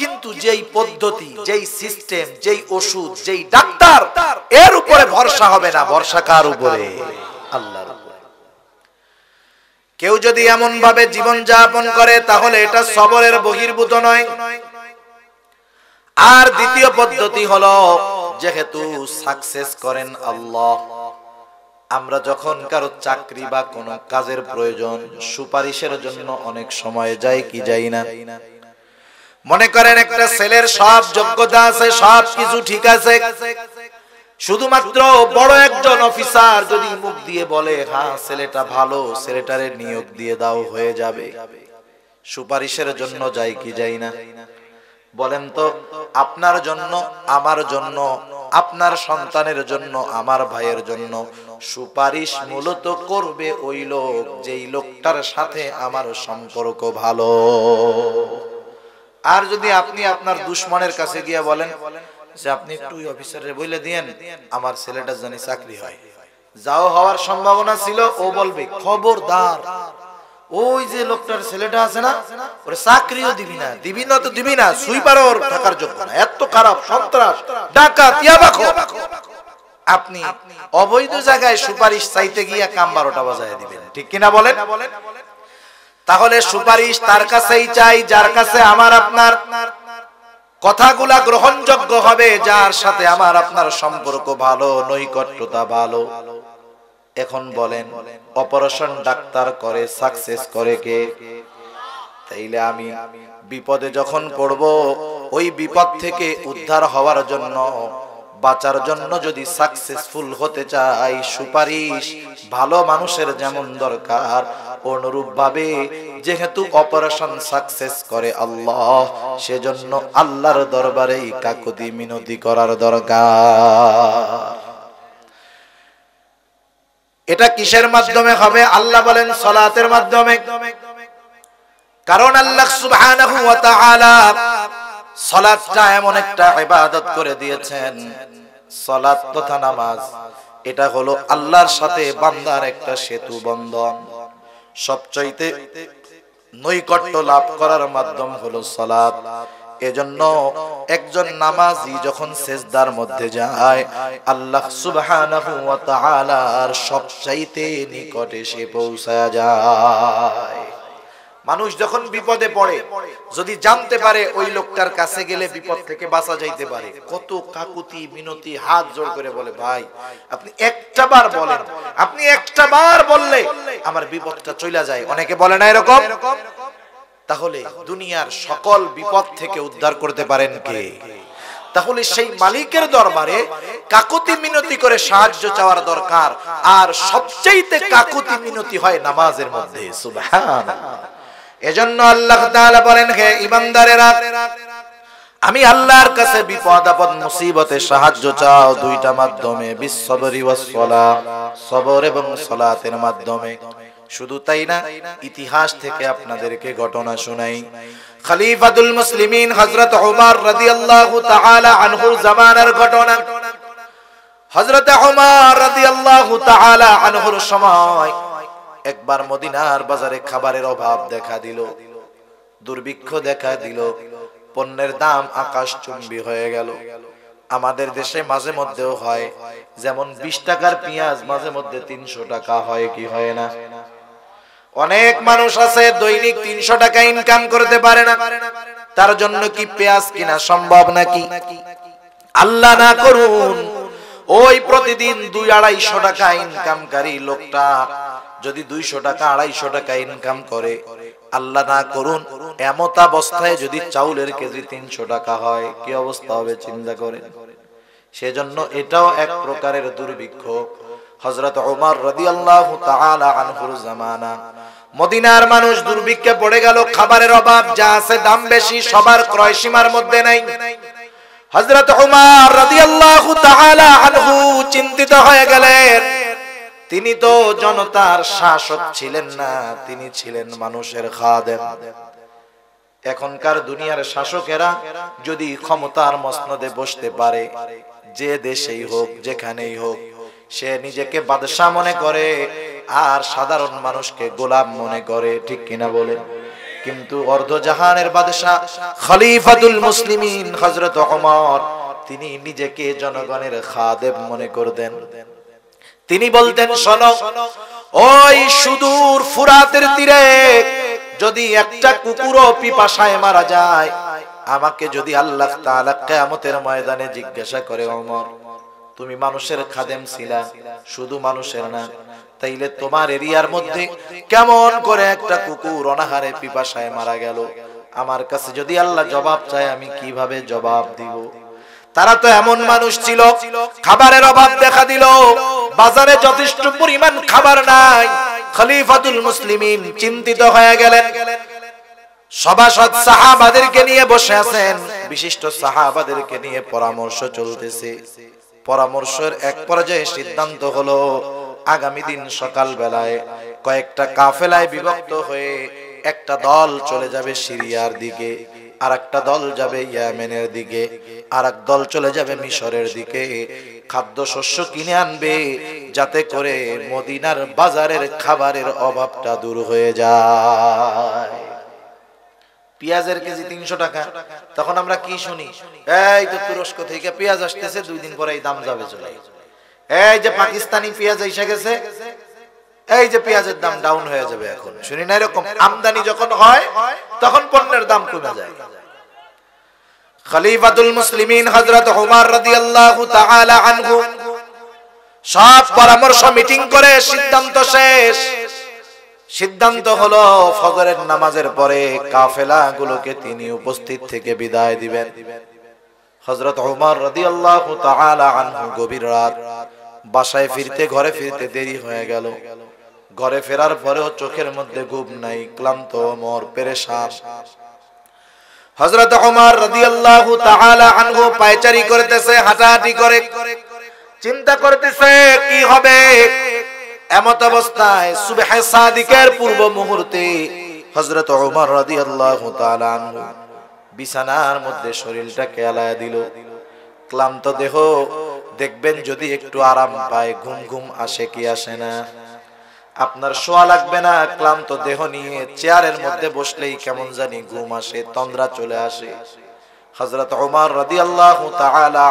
S1: কিন্তু যেই পদ্ধতি যেই সিস্টেম যেই ওষুধ যেই ডাক্তার এর উপরে ভরসা হবে না ভরসা কার উপরে আল্লাহর কেউ যদি এমন ভাবে জীবন যাপন করে তাহলে এটা সবরের বহির্ভূত নয় আর দ্বিতীয় পদ্ধতি হলো যেহেতু সাকসেস করেন আল্লাহ আমরা যখন কারো চাকরি বা কোনো কাজের প্রয়োজন সুপারিশের জন্য অনেক সময় যাই কি যাই না মনে করেন একটা ছেলের সব যোগ্যতা আছে সব কিছু ঠিক আছে শুধুমাত্র বড় একজন অফিসার যদি মুখ দিয়ে বলে হ্যাঁ ছেলেটা ভালো ছেলেটারে নিয়োগ দিয়ে দাও হয়ে যাবে সুপারিশের জন্য যাই কি যাই না বলেন তো আপনার জন্য আমার জন্য আপনার সন্তানের জন্য আমার ভাইয়ের জন্য সুপারিশ মূলত করবে ওই লোক যেই লোকটার সাথে আমার সম্পর্ক ভালো আর যদি আপনি আপনার দুশ্মনের কাছে বলেন বলেন যে আপনি একটু অফিসারে বলে দিয়েন আমার ছেলেটা জানি চাকরি হয় যাও হওয়ার সম্ভাবনা ছিল ও বলবে খবরদার ওই যে লোকটার ছেলেটা আছে না ওর চাকরিও দিবি না দিবি না তো দিবি না সুইপার ওর থাকার যোগ্য না এত খারাপ সন্ত্রাস ডাকাত ইয়াবাখো আপনি অবৈধ জায়গায় সুপারিশ চাইতে গিয়া কাম বারোটা বাজায় দিবেন ঠিক কিনা বলেন তাহলে সুপারিশ তার কাছেই চাই যার কাছে আমার আপনার কথাগুলা গ্রহণযোগ্য হবে যার সাথে আমার আপনার সম্পর্ক ভালো নৈকট্যতা ভালো এখন বলেন অপারেশন ডাক্তার করে সাকসেস করে কে তাইলে আমি বিপদে যখন পড়ব ওই বিপদ থেকে উদ্ধার হওয়ার জন্য বাঁচার জন্য যদি সাকসেসফুল হতে চাই সুপারিশ ভালো মানুষের যেমন দরকার অনুরূপ ভাবে যেহেতু অপারেশন সাকসেস করে আল্লাহ সেজন্য আল্লাহর দরবারে কাকুতি মিনতি করার দরকার এটা কিসের মাধ্যমে হবে আল্লাহ বলেন সলাতের মাধ্যমে কারণ আল্লাহ সুবহানাহু ওয়া তাআলা সলাদটা এমন একটা ইবাদত করে দিয়েছেন সলাদ তথা নামাজ এটা হলো আল্লাহর সাথে বান্দার একটা সেতু বন্ধন সবচাইতে নৈকট্য লাভ করার মাধ্যম হলো সলাদ এজন্য একজন নামাজি যখন সেজদার মধ্যে যায় আল্লাহ সুবহানাহু ওয়া তাআলার সবচাইতে নিকটে সে পৌঁছায় যায় মানুষ যখন বিপদে পড়ে যদি জানতে পারে ওই লোকটার কাছে গেলে বিপদ থেকে বাঁচা যাইতে পারে কত কাকুতি মিনতি হাত জোর করে বলে ভাই আপনি একটা বার বলেন আপনি একটা বার বললে আমার বিপদটা চলে যায় অনেকে বলে না এরকম তাহলে দুনিয়ার সকল বিপদ থেকে উদ্ধার করতে পারেন কে তাহলে সেই মালিকের দরবারে কাকুতি মিনতি করে সাহায্য চাওয়ার দরকার আর সবচেয়ে কাকুতি মিনতি হয় নামাজের মধ্যে সুবহানাল্লাহ এজন্য আল্লাহ তাআলা বলেন হে ইমানদারেরা আমি আল্লাহর কাছে বিপদ আপদ মুসিবতে সাহায্য চাও দুইটা মাধ্যমে বিশ্বরি ওয়াসলা সবর এবং সালাতের মাধ্যমে শুধু তাই না ইতিহাস থেকে আপনাদেরকে ঘটনা শুনাই খলিফাতুল মুসলিমিন হযরত ওমর রাদিয়াল্লাহু তাআলা আনহুর জামানার ঘটনা হযরত ওমর রাদিয়াল্লাহু তাআলা আনহুর সময় একবার মদিনার বাজারে খাবারের অভাব দেখা দিল দুর্ভিক্ষ দেখা দিল পণ্যের দাম আকাশ চুম্বি হয়ে গেল আমাদের দেশে মাঝে মধ্যেও হয় যেমন বিশ টাকার পেঁয়াজ মাঝে মধ্যে তিনশো টাকা হয় কি হয় না অনেক মানুষ আছে দৈনিক তিনশো টাকা ইনকাম করতে পারে না তার জন্য কি পেঁয়াজ কিনা সম্ভব নাকি আল্লাহ না করুন ওই প্রতিদিন দুই আড়াইশো টাকা ইনকামকারী লোকটা যদি দুইশো টাকা আড়াইশো টাকা ইনকাম করে আল্লাহ না করুন এমত অবস্থায় যদি চাউলের কেজি তিনশো টাকা হয় কি অবস্থা হবে চিন্তা করে সেজন্য এটাও এক প্রকারের দুর্ভিক্ষ হজরত ওমর রদি আল্লাহ আনহুর জামানা মদিনার মানুষ দুর্ভিক্ষে পড়ে গেল খাবারের অভাব যা আছে দাম বেশি সবার ক্রয় সীমার মধ্যে নাই হজরত উমার রাদিয়াল্লাহু তাআলা আনহু চিন্তিত হয়ে গেলেন তিনি তো জনতার শাসক ছিলেন না তিনি ছিলেন মানুষের খাদেম এখনকার দুনিয়ার শাসকেরা যদি ক্ষমতার মসনদে বসতে পারে যে দেশেই হোক যেখানেই হোক সে নিজেকে বাদশাহ মনে করে আর সাধারণ মানুষকে গোলাম মনে করে ঠিক কিনা বলে কিন্তু অর্ধ জাহানের বাদশাহ খলিফাতুল মুসলিমিন হযরত ওমর তিনি নিজেকে জনগণের খাদেব মনে করতেন তিনি বলতেন শোনো ওই সুদূর ফুরাতের তীরে যদি একটা কুকুরও পিপাসায় মারা যায় আমাকে যদি আল্লাহ তাআলা কিয়ামতের ময়দানে জিজ্ঞাসা করে ওমর তুমি মানুষের খাদেম ছিলা শুধু মানুষের না তাইলে তোমার এরিয়ার মধ্যে কেমন করে একটা কুকুর অনাহারে পিপাসায় মারা গেল আমার কাছে যদি আল্লাহ জবাব চায় আমি কিভাবে জবাব দিব তারা তো এমন মানুষ ছিল খাবারের অভাব দেখা দিল বাজারে যথেষ্ট পরিমাণ খাবার নাই খলিফাতুল মুসলিমিন চিন্তিত হয়ে গেলেন সভাসদ সাহাবাদেরকে নিয়ে বসে আছেন বিশিষ্ট সাহাবাদেরকে নিয়ে পরামর্শ চলতেছে পরামর্শের এক পর্যায়ে সিদ্ধান্ত হলো আগামী দিন সকাল বেলায় কয়েকটা কাফেলায় বিভক্ত হয়ে একটা দল চলে যাবে সিরিয়ার দিকে আর একটা দল যাবে ইয়ামেনের দিকে আর এক দল চলে যাবে মিশরের দিকে খাদ্যশস্য কিনে আনবে যাতে করে মদিনার বাজারের খাবারের অভাবটা দূর হয়ে যায় পেঁয়াজের কেজি তিনশো টাকা তখন আমরা কি শুনি এই তো তুরস্ক থেকে পেঁয়াজ আসতেছে দুই দিন পরে এই দাম যাবে চলে যাবে এই যে পাকিস্তানি পেঁয়াজ এসে গেছে এই যে পেঁয়াজের দাম ডাউন হয়ে যাবে এখন শুনি না এরকম আমদানি যখন হয় তখন পণ্যের দাম কমে যায় খলিফাতুল মুসলিমিন হযরত রাদিয়াল্লাহু তাআলা আনহু সব পরামর্শ মিটিং করে সিদ্ধান্ত শেষ সিদ্ধান্ত হলো ফজরের নামাজের পরে কাফেলা গুলোকে তিনি উপস্থিত থেকে বিদায় দিবেন হযরত ওমর রাদিয়াল্লাহু তাআলা আনহু গভীর রাত বাসায় ফিরতে ঘরে ফিরতে দেরি হয়ে গেল ঘরে ফেরার পরেও চোখের মধ্যে ঘুম নাই ক্লান্ত মর পেরে হজরত করতেছে করে চিন্তা করতেছে কি হবে এমত অবস্থায় সুবহে সাদিকের পূর্ব মুহূর্তে হজরত ওমর রদি আল্লাহ বিছানার মধ্যে শরীরটা কেলায় দিল ক্লান্ত দেহ দেখবেন যদি একটু আরাম পায় ঘুম ঘুম আসে কি আসে না আপনার শোয়া লাগবে না ক্লান্ত দেহ নিয়ে চেয়ারের মধ্যে বসলেই কেমন জানি ঘুম আসে তন্দ্রা চলে আসে হজরত ওমার রদি আল্লাহ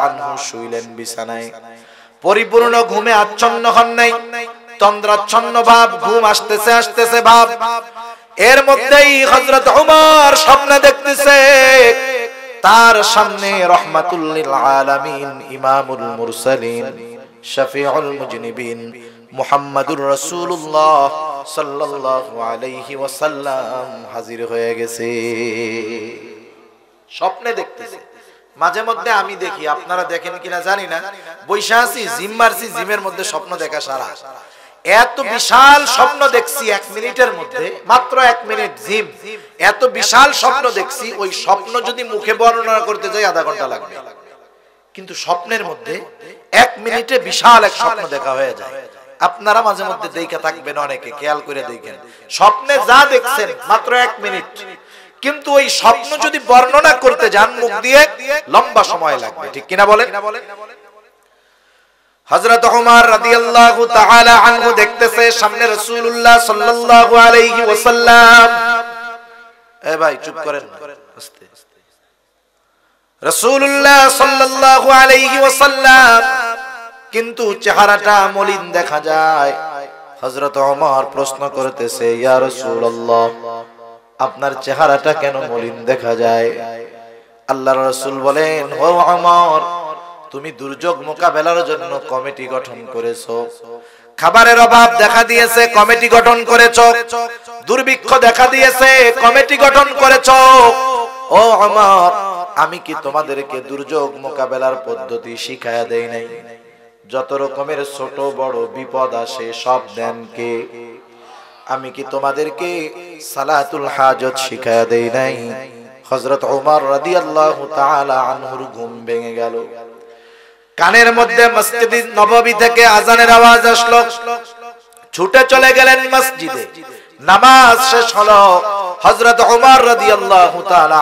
S1: আনহু শুইলেন বিছানায় পরিপূর্ণ ঘুমে আচ্ছন্ন হন নাই তন্দ্রাচ্ছন্ন ভাব ঘুম আসতেছে আসতেছে ভাব এর মধ্যেই হজরত ওমার স্বপ্ন দেখতেছে তার সামনে রহমাতুল্লিল ইমামুল মুরসালিন শফিউল মুজনিবিন মুহাম্মাদুর সাল্লাল্লাহু আলাইহি ওয়াসাল্লাম হাজির হয়ে গেছে স্বপ্নে দেখতেছে মাঝে মধ্যে আমি দেখি আপনারা দেখেন কিনা জানি না বৈশাখী জিম মারছি জিমের মধ্যে স্বপ্ন দেখা সারা এত বিশাল স্বপ্ন দেখছি এক মিনিটের মধ্যে মাত্র এক মিনিট জিম এত বিশাল স্বপ্ন দেখছি ওই স্বপ্ন যদি মুখে বর্ণনা করতে যাই আধা ঘন্টা লাগবে কিন্তু স্বপ্নের মধ্যে এক মিনিটে বিশাল এক স্বপ্ন দেখা হয়ে যায় আপনারা মাঝে মধ্যে দেখা থাকবেন অনেকে খেয়াল করে দেখেন স্বপ্নে যা দেখছেন মাত্র এক মিনিট কিন্তু ওই স্বপ্ন যদি বর্ণনা করতে যান মুখ দিয়ে লম্বা সময় লাগবে ঠিক কিনা বলেন হযরত ওমর রাদিয়াল্লাহু তাআলা আনহু দেখতেছে সামনে রাসূলুল্লাহ সাল্লাল্লাহু আলাইহি ওয়াসাল্লাম এ ভাই চুপ করেন আস্তে রাসূলুল্লাহ সাল্লাল্লাহু আলাইহি ওয়াসাল্লাম কিন্তু চেহারাটা মলিন দেখা যায় হযরত ওমর প্রশ্ন করতেছে ইয়া রাসূলুল্লাহ আপনার চেহারাটা কেন মলিন দেখা যায় আল্লাহর রাসূল বলেন ও ওমর তুমি দুর্যোগ মোকাবেলার জন্য কমিটি গঠন করেছো খাবারের অভাব দেখা দিয়েছে কমিটি গঠন করেছ দুর্ভিক্ষ দেখা দিয়েছে কমিটি গঠন করেছ ও আমার আমি কি তোমাদেরকে দুর্যোগ মোকাবেলার পদ্ধতি শিখায়া দেই নাই যত রকমের ছোট বড় বিপদ আসে সব দেন কে আমি কি তোমাদেরকে সালাতুল হাজত শিখায়া দেই নাই হযরত ওমর রাদিয়াল্লাহু তাআলা আনহুর ঘুম ভেঙে গেল কানের মধ্যে মসজিদ নববী থেকে আজানের আওয়াজ আসলো ছুটে চলে গেলেন মসজিদে নামাজ শেষ হলো হজরত ওমর রাদি আল্লাহ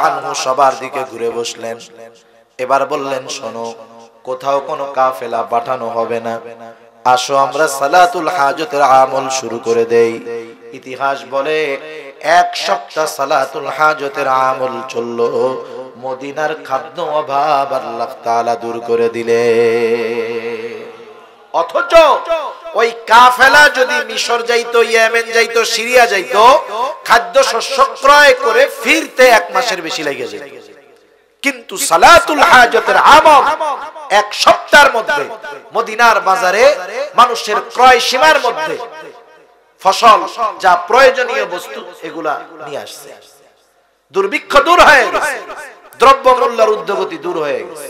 S1: আনহু সবার দিকে ঘুরে বসলেন এবার বললেন শোনো কোথাও কোনো কাফেলা পাঠানো হবে না আসো আমরা সালাতুল হাজতের আমল শুরু করে দেই ইতিহাস বলে এক সপ্তাহ সালাতুল হাজতের আমল চললো মদিনার খাদ্য অভাব আল্লাহ তালা দূর করে দিলে অথচ ওই কাফেলা যদি মিশর যাইতো ইয়েমেন যাইতো সিরিয়া যাইতো খাদ্য শস্য ক্রয় করে ফিরতে এক মাসের বেশি লেগে যেত কিন্তু সালাতুল হাজতের আমল এক সপ্তাহের মধ্যে মদিনার বাজারে মানুষের ক্রয় সীমার মধ্যে ফসল যা প্রয়োজনীয় বস্তু এগুলা নিয়ে আসছে দুর্ভিক্ষ দূর হয়ে গেছে দ্রব্যমূল্যের উদ্যোগতি দূর হয়ে গেছে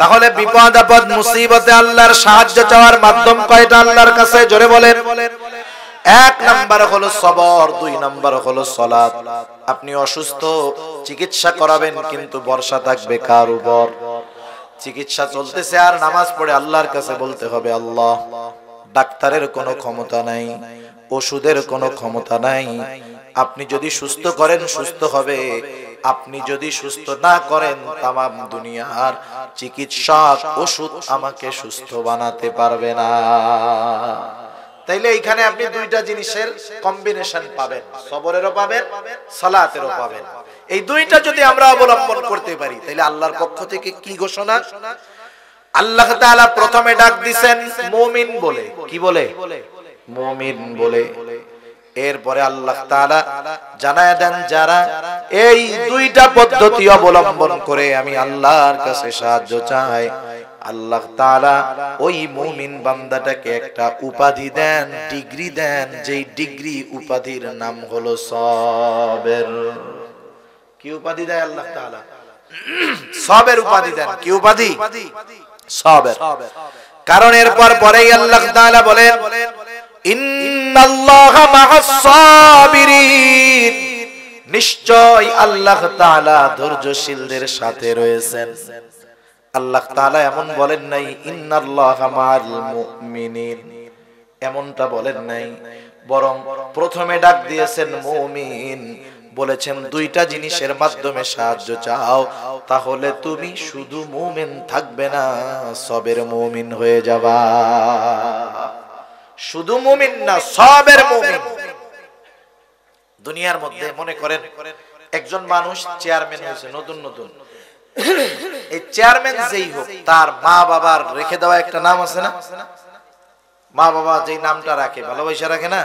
S1: তাহলে বিপদ আপদ মুসিবতে আল্লাহর সাহায্য চাওয়ার মাধ্যম কয়টা আল্লাহর কাছে জোরে বলেন এক নাম্বার হলো সবর দুই নাম্বার হলো সলাপ আপনি অসুস্থ চিকিৎসা করাবেন কিন্তু বর্ষা থাকবে কার উপর চিকিৎসা চলতেছে আর নামাজ পড়ে আল্লাহর কাছে বলতে হবে আল্লাহ ডাক্তারের কোনো ক্ষমতা নাই ওষুধের কোনো ক্ষমতা নাই আপনি যদি সুস্থ করেন সুস্থ হবে আপনি যদি সুস্থ না করেন তাম দুনিয়ার চিকিৎসক ওষুধ আমাকে সুস্থ বানাতে পারবে না তাইলে এইখানে আপনি দুইটা জিনিসের কম্বিনেশন পাবেন সবরেরও পাবেন সালাতেরও পাবেন এই দুইটা যদি আমরা অবলম্বন করতে পারি তাহলে আল্লাহর পক্ষ থেকে কি ঘোষণা আল্লাহ প্রথমে ডাক দিচ্ছেন মমিন বলে কি বলে মমিন বলে এরপরে আল্লাহ তাআলা জানায় দেন যারা এই দুইটা পদ্ধতি অবলম্বন করে আমি আল্লাহর কাছে সাহায্য চাই আল্লাহ তাআলা ওই মুমিন বান্দাটাকে একটা উপাধি দেন ডিগ্রি দেন যেই ডিগ্রি উপাধির নাম হলো সবের কি উপাধি দেয় আল্লাহ সবের উপাধি দেন কি উপাধি সবের কারণ এরপর পরেই আল্লাহ তাআলা বলেন নিশ্চয় আল্লাহ তালা ধৈর্যশীলদের সাথে রয়েছেন আল্লাহ তালা এমন বলেন নাই ইন্নাল্লাহা এমনটা বলেন নাই বরং প্রথমে ডাক দিয়েছেন মৌমিন বলেছেন দুইটা জিনিসের মাধ্যমে সাহায্য চাও তাহলে তুমি শুধু মৌমিন থাকবে না সবের মৌমিন হয়ে যাবা শুধু মুমিন না সবের মুমিন দুনিয়ার মধ্যে মনে করেন একজন মানুষ চেয়ারম্যান হয়েছে নতুন নতুন এই চেয়ারম্যান যেই হোক তার মা বাবার রেখে দেওয়া একটা নাম আছে না মা বাবা যেই নামটা রাখে ভালোবাসে রাখে না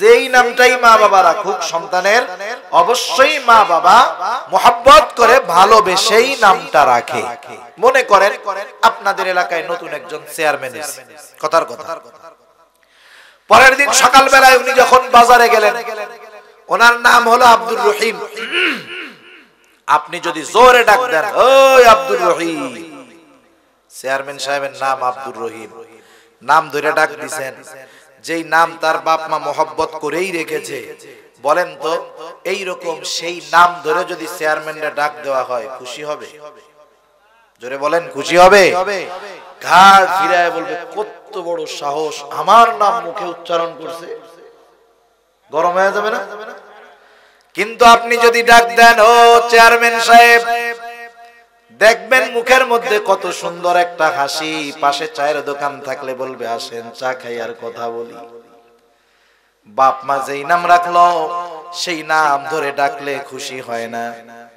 S1: যেই নামটাই মা বাবা রাখুক সন্তানের অবশ্যই মা বাবা মোহাব্বত করে ভালোবেসেই নামটা রাখে মনে করেন আপনাদের এলাকায় নতুন একজন চেয়ারম্যান কথার কথা পরের দিন সকালবেলায় উনি যখন বাজারে গেলেন ওনার নাম হলো আব্দুর রহিম আপনি যদি জোরে ডাক দেন ওই আব্দুর রহিম চেয়ারম্যান সাহেবের নাম আব্দুর রহিম নাম ধরে ডাক দিছেন যেই নাম তার বাপ মা মোহব্বত করেই রেখেছে বলেন তো এই রকম সেই নাম ধরে যদি চেয়ারম্যানরা ডাক দেওয়া হয় খুশি হবে জোরে বলেন খুশি হবে ঘাড় ফিরায় বলবে কত বড় সাহস আমার নাম মুখে উচ্চারণ করছে গরম হয়ে যাবে না কিন্তু আপনি যদি ডাক দেন ও চেয়ারম্যান সাহেব দেখবেন মুখের মধ্যে কত সুন্দর একটা হাসি পাশে চায়ের দোকান থাকলে বলবে আসেন চা খাই আর কথা বলি বাপ মা যেই নাম রাখল সেই নাম ধরে ডাকলে খুশি হয় না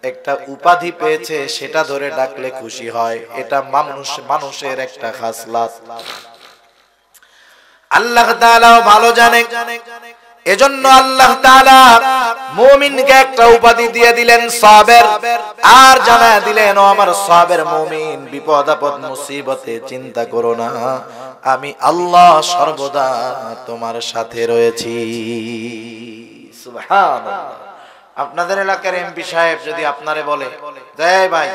S1: একটা উপাধি পেয়েছে সেটা ধরে ডাকলে খুশি হয় এটা মানুষ মানুষের একটা খাসলাত আল্লাহ তাআলাও ভালো জানে এজন্য আল্লাহ তাআলা মুমিনকে একটা উপাধি দিয়ে দিলেন সাবের আর জানা দিলেন আমার সাবের মুমিন বিপদ আপদ মুসিবতে চিন্তা করো না আমি আল্লাহ সর্বদা তোমার সাথে রয়েছি আপনাদের এলাকার এমপি সাহেব যদি আপনারে বলে জয় ভাই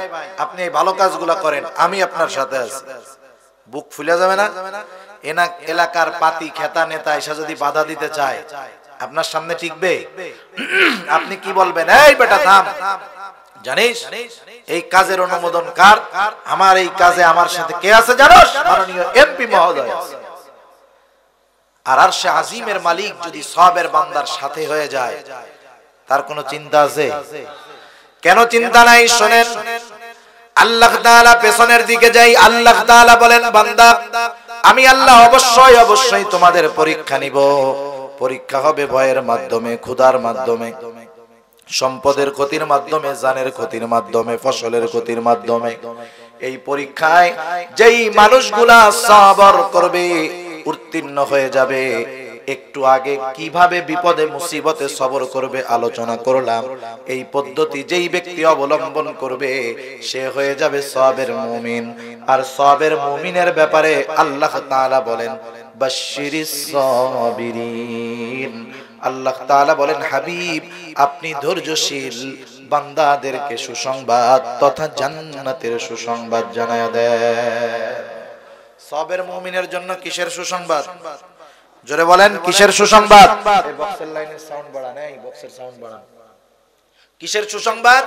S1: আপনি এই ভালো কাজগুলো করেন আমি আপনার সাথে আছি বুক ফুলে যাবে না এলাকার পাতি খেতা নেতা এসে যদি বাধা দিতে চায় আপনার সামনে টিকবে <clears throat> আপনি কি বলবেন এই বেটা থাম জানিস এই কাজের অনুমোদন কার আমার এই কাজে আমার সাথে কে আছে জানোস মাননীয় এমপি মহোদয় আছে আর আর সে আজিমের মালিক যদি সবের বান্দার সাথে হয়ে যায় তার কোনো চিন্তা আছে কেন চিন্তা নাই শোনেন আল্লাহ তাআলা পেছনের দিকে যাই আল্লাহ তাআলা বলেন বান্দা আমি আল্লাহ অবশ্যই অবশ্যই তোমাদের পরীক্ষা নিব পরীক্ষা হবে ভয়ের মাধ্যমে ক্ষুধার মাধ্যমে সম্পদের ক্ষতির মাধ্যমে জানের ক্ষতির মাধ্যমে ফসলের ক্ষতির মাধ্যমে এই পরীক্ষায় যেই মানুষগুলা সাবর করবে উত্তীর্ণ হয়ে যাবে একটু আগে কিভাবে বিপদে মুসিবতে সবর করবে আলোচনা করলাম এই পদ্ধতি যেই ব্যক্তি অবলম্বন করবে সে হয়ে যাবে সবের মুমিন আর সবের মুমিনের ব্যাপারে আল্লাহ তাআলা বলেন আল্লাহ তাআলা বলেন হাবিব আপনি ধৈর্যশীল বান্দাদেরকে সুসংবাদ তথা জান্নাতের সুসংবাদ জানায় দেন সবের জন্য কিসের সুসংবাদ জোরে বলেন কিসের সুসংবাদ কিসের সুসংবাদ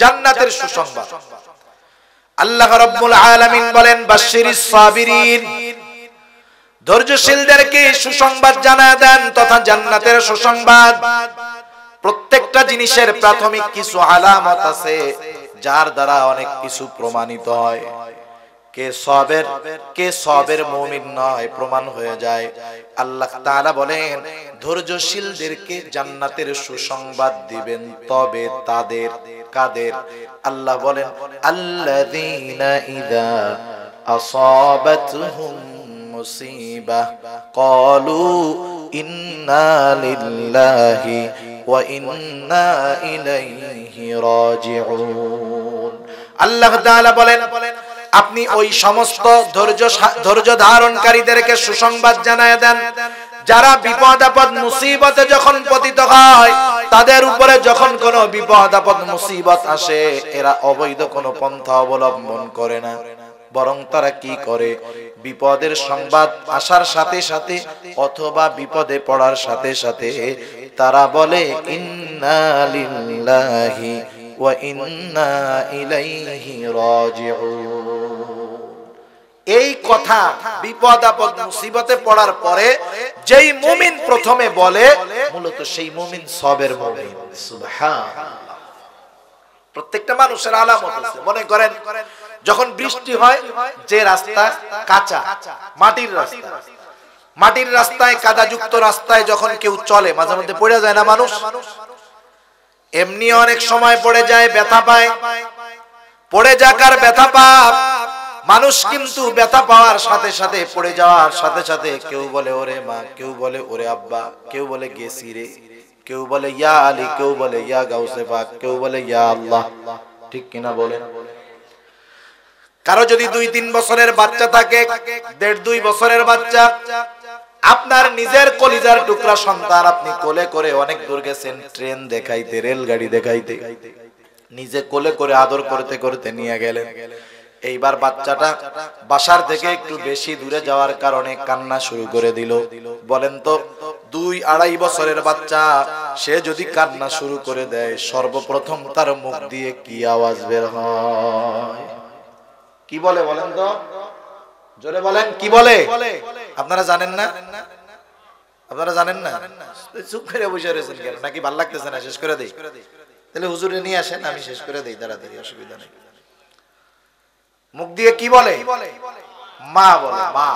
S1: জান্নাতের সুসংবাদ আল্লাহ রাব্বুল আলামিন বলেন বাশশিরিস সাবিরিন ধৈর্যশীলদেরকে সুসংবাদ জানা দেন তথা জান্নাতের সুসংবাদ প্রত্যেকটা জিনিসের প্রাথমিক কিছু আলামত আছে যার দ্বারা অনেক কিছু প্রমাণিত হয় কে সবের কে সবের নয় প্রমাণ হয়ে যায় আল্লাহ তাআলা বলেন ধৈর্যশীলদেরকে জান্নাতের সুসংবাদ দিবেন তবে তাদের কাদের আল্লাহ বলেন আল্লাহ মুসিবা কলু ইন্নালিল্লাহি ওয়া ইন্না ইলাইহি রাজিউন আল্লাহ তাআলা বলেন আপনি ওই সমস্ত ধৈর্য ধৈর্য ধারণকারীদেরকে সুসংবাদ জানায় দেন যারা বিপদ আপদ মুসিবতে যখন পতিত হয় তাদের উপরে যখন কোন বিপদ আপদ মুসিবত আসে এরা অবৈধ কোন পন্থা অবলম্বন করে না বরং তারা কি করে বিপদের সংবাদ আসার সাথে সাথে অথবা বিপদে পড়ার সাথে সাথে তারা বলে এই কথা বিপদ আপদ মুসিবতে পড়ার পরে যেই মুমিন প্রথমে বলে মূলত সেই মুমিন সবের মুমিন প্রত্যেকটা মানুষের আলামত আছে মনে করেন যখন বৃষ্টি হয় যে রাস্তা কাঁচা মাটির রাস্তা মাটির রাস্তায় কাদাযুক্ত রাস্তায় যখন কেউ চলে মাঝে মধ্যে পড়ে যায় না মানুষ এমনি অনেক সময় পড়ে যায় ব্যথা পায় পড়ে যাকার ব্যথা পাপ মানুষ কিন্তু ব্যথা পাওয়ার সাথে সাথে পড়ে যাওয়ার সাথে সাথে কেউ বলে ওরে মা কেউ বলে ওরে আব্বা কেউ বলে গেছি রে কেউ বলে ইয়া আলী কেউ বলে ইয়া গাউসে পাক কেউ বলে ইয়া আল্লাহ ঠিক কিনা বলে না কারো যদি দুই তিন বছরের বাচ্চা থাকে দেড় দুই বছরের বাচ্চা আপনার নিজের কলিজার টুকরা সন্তান আপনি কোলে করে অনেক দূর গেছেন ট্রেন দেখাইতে রেলগাড়ি দেখাইতে নিজে কোলে করে আদর করতে করতে নিয়ে গেলেন এইবার বাচ্চাটা বাসার থেকে একটু বেশি দূরে যাওয়ার কারণে কান্না শুরু করে দিল বলেন তো দুই আড়াই বছরের বাচ্চা সে যদি কান্না শুরু করে দেয় সর্বপ্রথম তার মুখ দিয়ে কি আওয়াজ বের হয় কি বলে বলেন তো জোরে বলেন কি বলে আপনারা জানেন না আপনারা জানেন না চুপ করে বসে রয়েছেন কেন নাকি ভাল লাগতেছে না শেষ করে দিই তাহলে হুজুরে নিয়ে আসেন আমি শেষ করে দিই তাড়াতাড়ি অসুবিধা নেই মুখ দিয়ে কি বলে মা বলে মা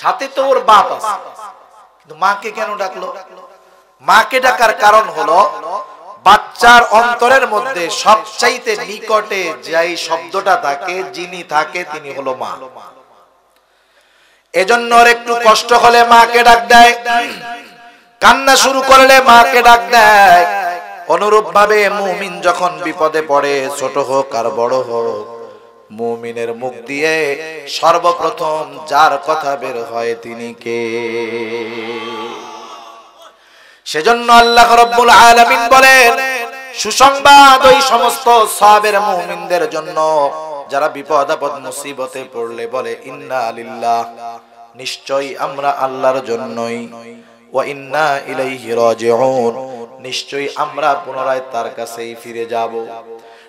S1: সাথে তো ওর বাপ আছে কিন্তু মাকে কেন ডাকলো মাকে ডাকার কারণ হলো বাচ্চার অন্তরের মধ্যে সবচাইতে নিকটে যেই শব্দটা থাকে যিনি থাকে তিনি হলো মা এজন্য ওর একটু কষ্ট হলে মাকে ডাক দেয় কান্না শুরু করলে মাকে ডাক দেয় অনুরূপ ভাবে মুমিন যখন বিপদে পড়ে ছোট হোক আর বড় হোক মুমিনের মুখ দিয়ে সর্বপ্রথম যার কথা বের হয় তিনি কে সেজন্য আল্লাহ রব্বুল আলমিন বলেন সুসংবাদ ওই সমস্ত সাবের মুমিনদের জন্য যারা বিপদ আপদ মুসিবতে পড়লে বলে ইন্না আলিল্লাহ নিশ্চয়ই আমরা আল্লাহর জন্যই নিশ্চয়ই আমরা পুনরায় তার কাছেই ফিরে যাব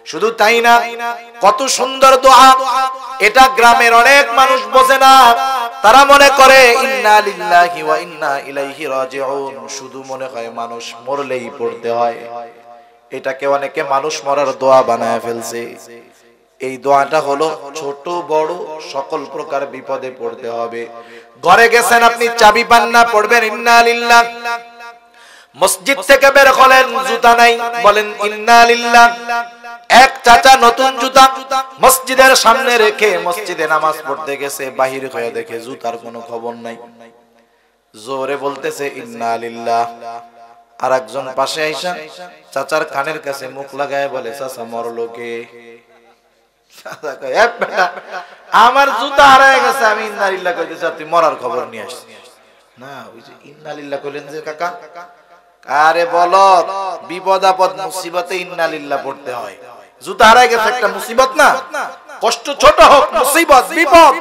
S1: শুধু তাই না কত সুন্দর দোয়া এটা গ্রামের অনেক মানুষ বোঝে না তারা মনে করে শুধু মনে হয় মানুষ মরলেই পড়তে হয় এটাকে অনেকে মানুষ মরার দোয়া বানায় ফেলছে এই দোয়াটা হলো ছোট বড় সকল প্রকার বিপদে পড়তে হবে ঘরে গেছেন আপনি চাবি পান না পড়বেন ইন্না লিল্লাহ মসজিদ থেকে বের হলেন জুতা নাই বলেন ইন্না লিল্লাহ এক চাচা নতুন জুতা মসজিদের সামনে রেখে মসজিদে নামাজ পড়তে গেছে বাহির হয়ে দেখে জুতার কোনো খবর নাই জোরে বলতেছে ইন্না আলিল্লাহ আর একজন পাশে আইসা চাচার কানের কাছে মুখ লাগায় বলে চাচা মরলো কে আমার জুতা হারায় গেছে আমি ইন্নালিল্লাহ কইতেছি তুই মরার খবর নিয়ে আসছি না ওই যে ইন্নালিল্লাহ কইলেন যে কাকা আরে বল বিপদ আপদ মুসিবতে ইন্নালিল্লা পড়তে হয় জুতা হারাই গেছে একটা মুসিবত না কষ্ট ছোট হোক মুসিবত বিপদ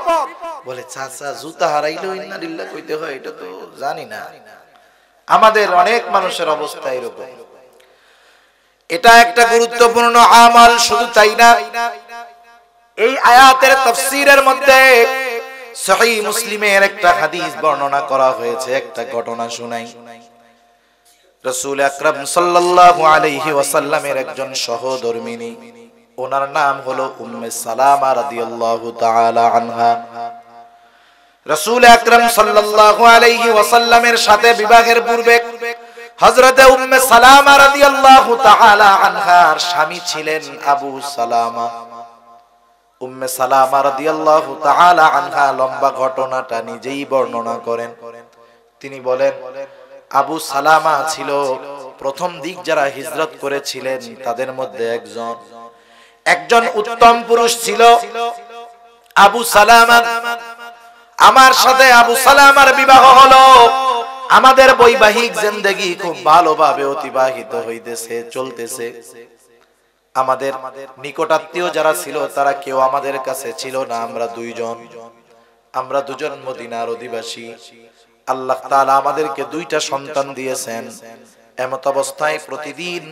S1: বলে চাচা জুতা হারাইলেও ইন্নালিল্লা কইতে হয় এটা তো জানি না আমাদের অনেক মানুষের অবস্থা এরকম এটা একটা গুরুত্বপূর্ণ আমাল শুধু তাই না এই আয়াতের তফসিরের মধ্যে সহি মুসলিমের একটা হাদিস বর্ণনা করা হয়েছে একটা ঘটনা শুনাই শোনাই রসুল আকরম সাল্লাল্লাহু আলাইহি ওয়াসাল্লামের একজন সহধর্মিনী ওনার নাম হলো উম্মে সালামা রাদিয়াল্লাহু তাআলা আনহা রসুল আকরম সাল্লাল্লাহু আলাইহি ওয়াসাল্লামের সাথে বিবাহের পূর্বে হযরতে উম্মে সালামা রাদিয়াল্লাহু তাআলা আনহার স্বামী ছিলেন আবু সালামা উম্মে সালামা রাদিয়াল্লাহু তাআলা আনহা লম্বা ঘটনাটা নিজেই বর্ণনা করেন তিনি বলেন আবু সালামা ছিল প্রথম দিক যারা হিজরত করেছিলেন তাদের মধ্যে একজন একজন উত্তম পুরুষ ছিল আবু সালামা আমার সাথে আবু সালামার বিবাহ হলো আমাদের বৈবাহিক জিন্দগি খুব ভালোভাবে অতিবাহিত হইতেছে চলতেছে আমাদের নিকটাত্মীয় যারা ছিল তারা কেউ আমাদের কাছে ছিল না আমরা দুইজন আমরা দুজন মদিনার অধিবাসী আল্লাহ তাআলা আমাদেরকে দুইটা সন্তান দিয়েছেন এমত অবস্থায় প্রতিদিন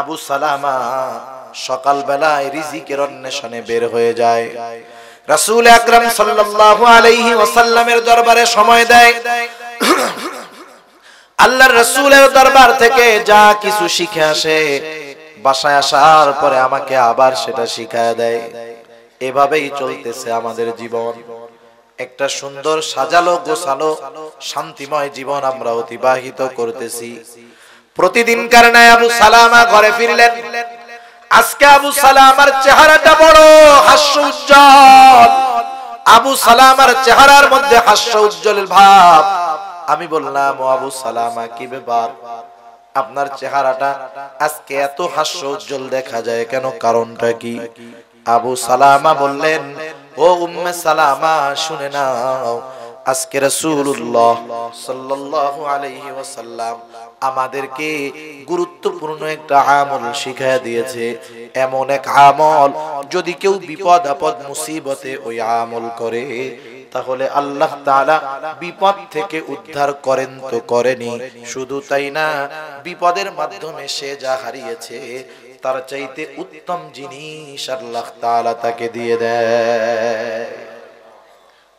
S1: আবু সালামা সকালবেলায় রিজিকের অন্বেষণে বের হয়ে যায় রাসূল আকরাম সাল্লাল্লাহু আলাইহি ওয়াসাল্লামের দরবারে সময় দেয় আল্লাহর রাসূলের দরবার থেকে যা কিছু শিখে আসে বাসায় আসার পরে আমাকে আবার সেটা শিখায় দেয় এভাবেই চলতেছে আমাদের জীবন একটা সুন্দর সাজালো গোছালো শান্তিময় জীবন আমরা অতিবাহিত করতেছি প্রতিদিনকার কারণে আবু সালামা ঘরে ফিরলেন আজকে আবু সালামার চেহারাটা বড় হাস্য উজ্জ্বল আবু সালামার চেহারার মধ্যে হাস্য উজ্জ্বল ভাব আমি বললাম আবু সালামা কি ব্যাপার আপনার চেহারাটা আজকে এত হাস্য উজ্জ্বল দেখা যায় কেন কারণটা কি আবু সালামা বললেন ও উম্মে সালামা শুনে নাও আজকে রাসূলুল্লাহ সাল্লাল্লাহু আলাইহি ওয়াসাল্লাম আমাদেরকে গুরুত্বপূর্ণ একটা আমল শিখায় দিয়েছে এমন এক আমল যদি কেউ বিপদ আপদ মুসিবতে ওই আমল করে তাহলে আল্লাহ তাআলা বিপদ থেকে উদ্ধার করেন তো করেনি শুধু তাই না বিপদের মাধ্যমে সে যা হারিয়েছে তার চাইতে উত্তম জিনিস আল্লাহ তালা তাকে দিয়ে দেয়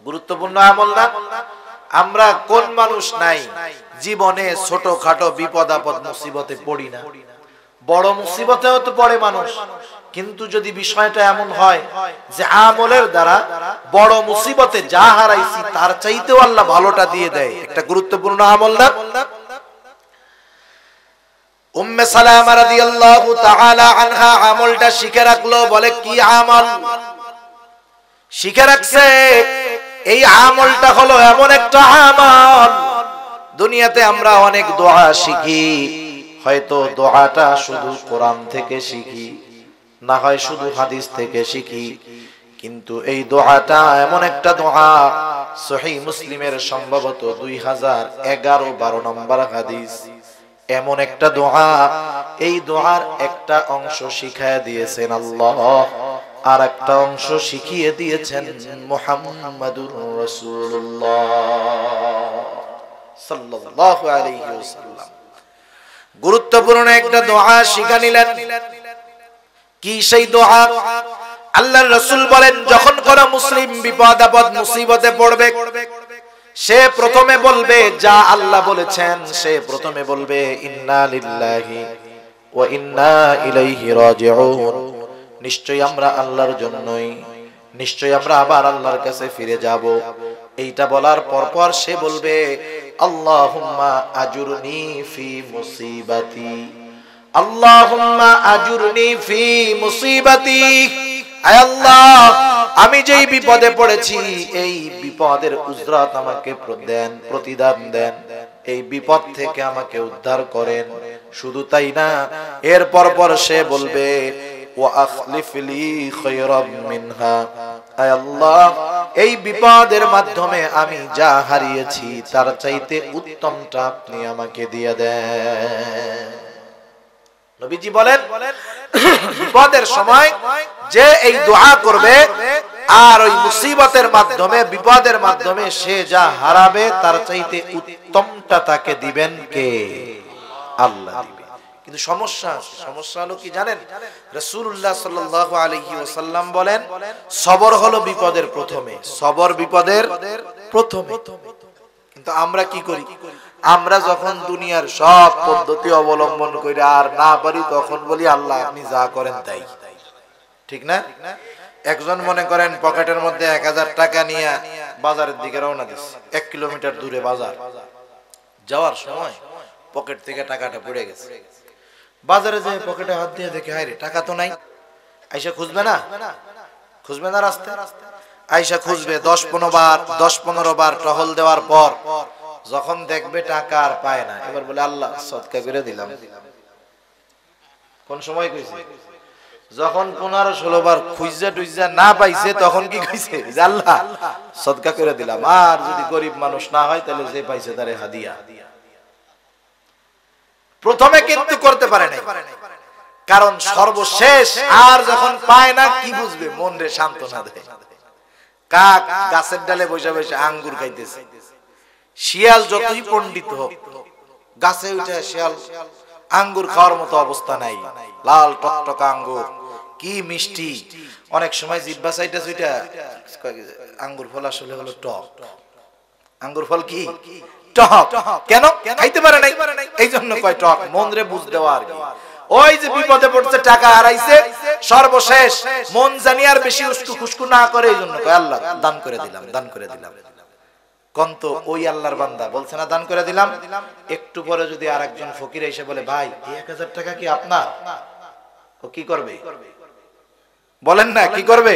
S1: গুরুত্বপূর্ণ আমল না আমরা কোন মানুষ নাই জীবনে ছোট খাটো বিপদ আপদ মুসিবতে পড়ি না বড় মুসিবতেও তো পড়ে মানুষ কিন্তু যদি বিষয়টা এমন হয় যে আমলের দ্বারা বড় মুসিবতে যা হারাইছি তার চাইতেও আল্লাহ ভালোটা দিয়ে দেয় একটা গুরুত্বপূর্ণ আমল না উম্মে সালামা রাদিয়াল্লাহু তাআলা আনহা আমলটা শিখে রাখলো বলে কি আমল শিখে রাখছে এই আমলটা হলো এমন একটা আমল দুনিয়াতে আমরা অনেক দোয়া শিখি হয়তো দোয়াটা শুধু কোরআন থেকে শিখি না হয় শুধু হাদিস থেকে শিখি কিন্তু এই দোয়াটা এমন একটা দোয়া সহি মুসলিমের সম্ভবত দুই হাজার এগারো বারো নম্বর হাদিস এমন একটা দোহা এই দোহার একটা অংশ শিখায় দিয়েছেন আল্লাহ আর একটা অংশ শিখিয়ে দিয়েছেন মোহাম্মদুর রসুল্লাহ গুরুত্বপূর্ণ একটা দোহা শিখা নিলেন কি সেই দোহা আল্লাহ রসুল বলেন যখন কোন মুসলিম বিপদ আপদ মুসিবতে পড়বে সে প্রথমে বলবে যা আল্লাহ বলেছেন সে প্রথমে বলবে নিশ্চয় আমরা আল্লাহর জন্যই নিশ্চয় আমরা আবার আল্লাহর কাছে ফিরে যাব এইটা বলার পরপর সে বলবে আল্লাহ আজুরনি ফি মুসিবাতি আল্লাহ আমি যেই বিপদে পড়েছি এই বিপদের উজরাত আমাকে দেন প্রতিদান দেন এই বিপদ থেকে আমাকে উদ্ধার করেন শুধু তাই না এর পর পর সে বলবে এই বিপদের মাধ্যমে আমি যা হারিয়েছি তার চাইতে উত্তমটা আপনি আমাকে দিয়ে দেন নবীজি বলেন বিপদের সময় যে এই দোয়া করবে আর ওই মুসিবতের মাধ্যমে বিপদের মাধ্যমে সে যা হারাবে তার চাইতে উত্তমটা তাকে দিবেন কে আল্লাহ কিন্তু সমস্যা সমস্যা হলো কি জানেন রসুল্লাহ সাল্লাহ আলহি ওসাল্লাম বলেন সবর হলো বিপদের প্রথমে সবর বিপদের প্রথমে কিন্তু আমরা কি করি আমরা যখন দুনিয়ার সব পদ্ধতি অবলম্বন করি আর না পারি তখন বলি আল্লাহ আপনি যা করেন তাই ঠিক না একজন মনে করেন পকেটের মধ্যে এক হাজার টাকা নিয়ে বাজারের দিকে রওনা দিচ্ছে এক কিলোমিটার দূরে বাজার যাওয়ার সময় পকেট থেকে টাকাটা পড়ে গেছে বাজারে যে পকেটে হাত দিয়ে দেখে হায় রে টাকা তো নাই আইসা খুঁজবে না খুঁজবে না রাস্তায় আইসা খুঁজবে দশ পনেরো বার দশ পনেরো বার টহল দেওয়ার পর যখন দেখবে টাকা আর পায় না এবার বলে আল্লাহ সৎকা করে দিলাম কোন সময় কইছে যখন পনেরো ষোলো বার খুঁজা টুইজা না পাইছে তখন কি কইছে আল্লাহ সৎকা করে দিলাম আর যদি গরিব মানুষ না হয় তাহলে যে পাইছে তারে হাদিয়া প্রথমে কিন্তু করতে পারে না কারণ সর্বশেষ আর যখন পায় না কি বুঝবে মন রে শান্ত না দেয় কাক গাছের ডালে বসে বসে আঙ্গুর খাইতেছে শিয়াল যতই পণ্ডিত হোক গাছে উঠে শিয়াল আঙ্গুর খাওয়ার মতো অবস্থা নাই লাল টকটকা আঙ্গুর কি মিষ্টি অনেক সময় জিব্বা সাইটা সুইটা আঙ্গুর ফল আসলে হলো টক আঙ্গুর ফল কি টক কেন খাইতে পারে নাই এই জন্য কয় টক মন্দ্রে বুঝ দেওয়া আর কি ওই যে বিপদে পড়ছে টাকা হারাইছে সর্বশেষ মন জানিয়ার বেশি উস্কু খুশকু না করে এই জন্য কয় আল্লাহ দান করে দিলাম দান করে দিলাম কন্ত ওই আল্লাহর বান্দা বলছে না দান করে দিলাম একটু পরে যদি আর একজন ফকির এসে বলে ভাই এক হাজার টাকা কি আপনার ও কি করবে বলেন না কি করবে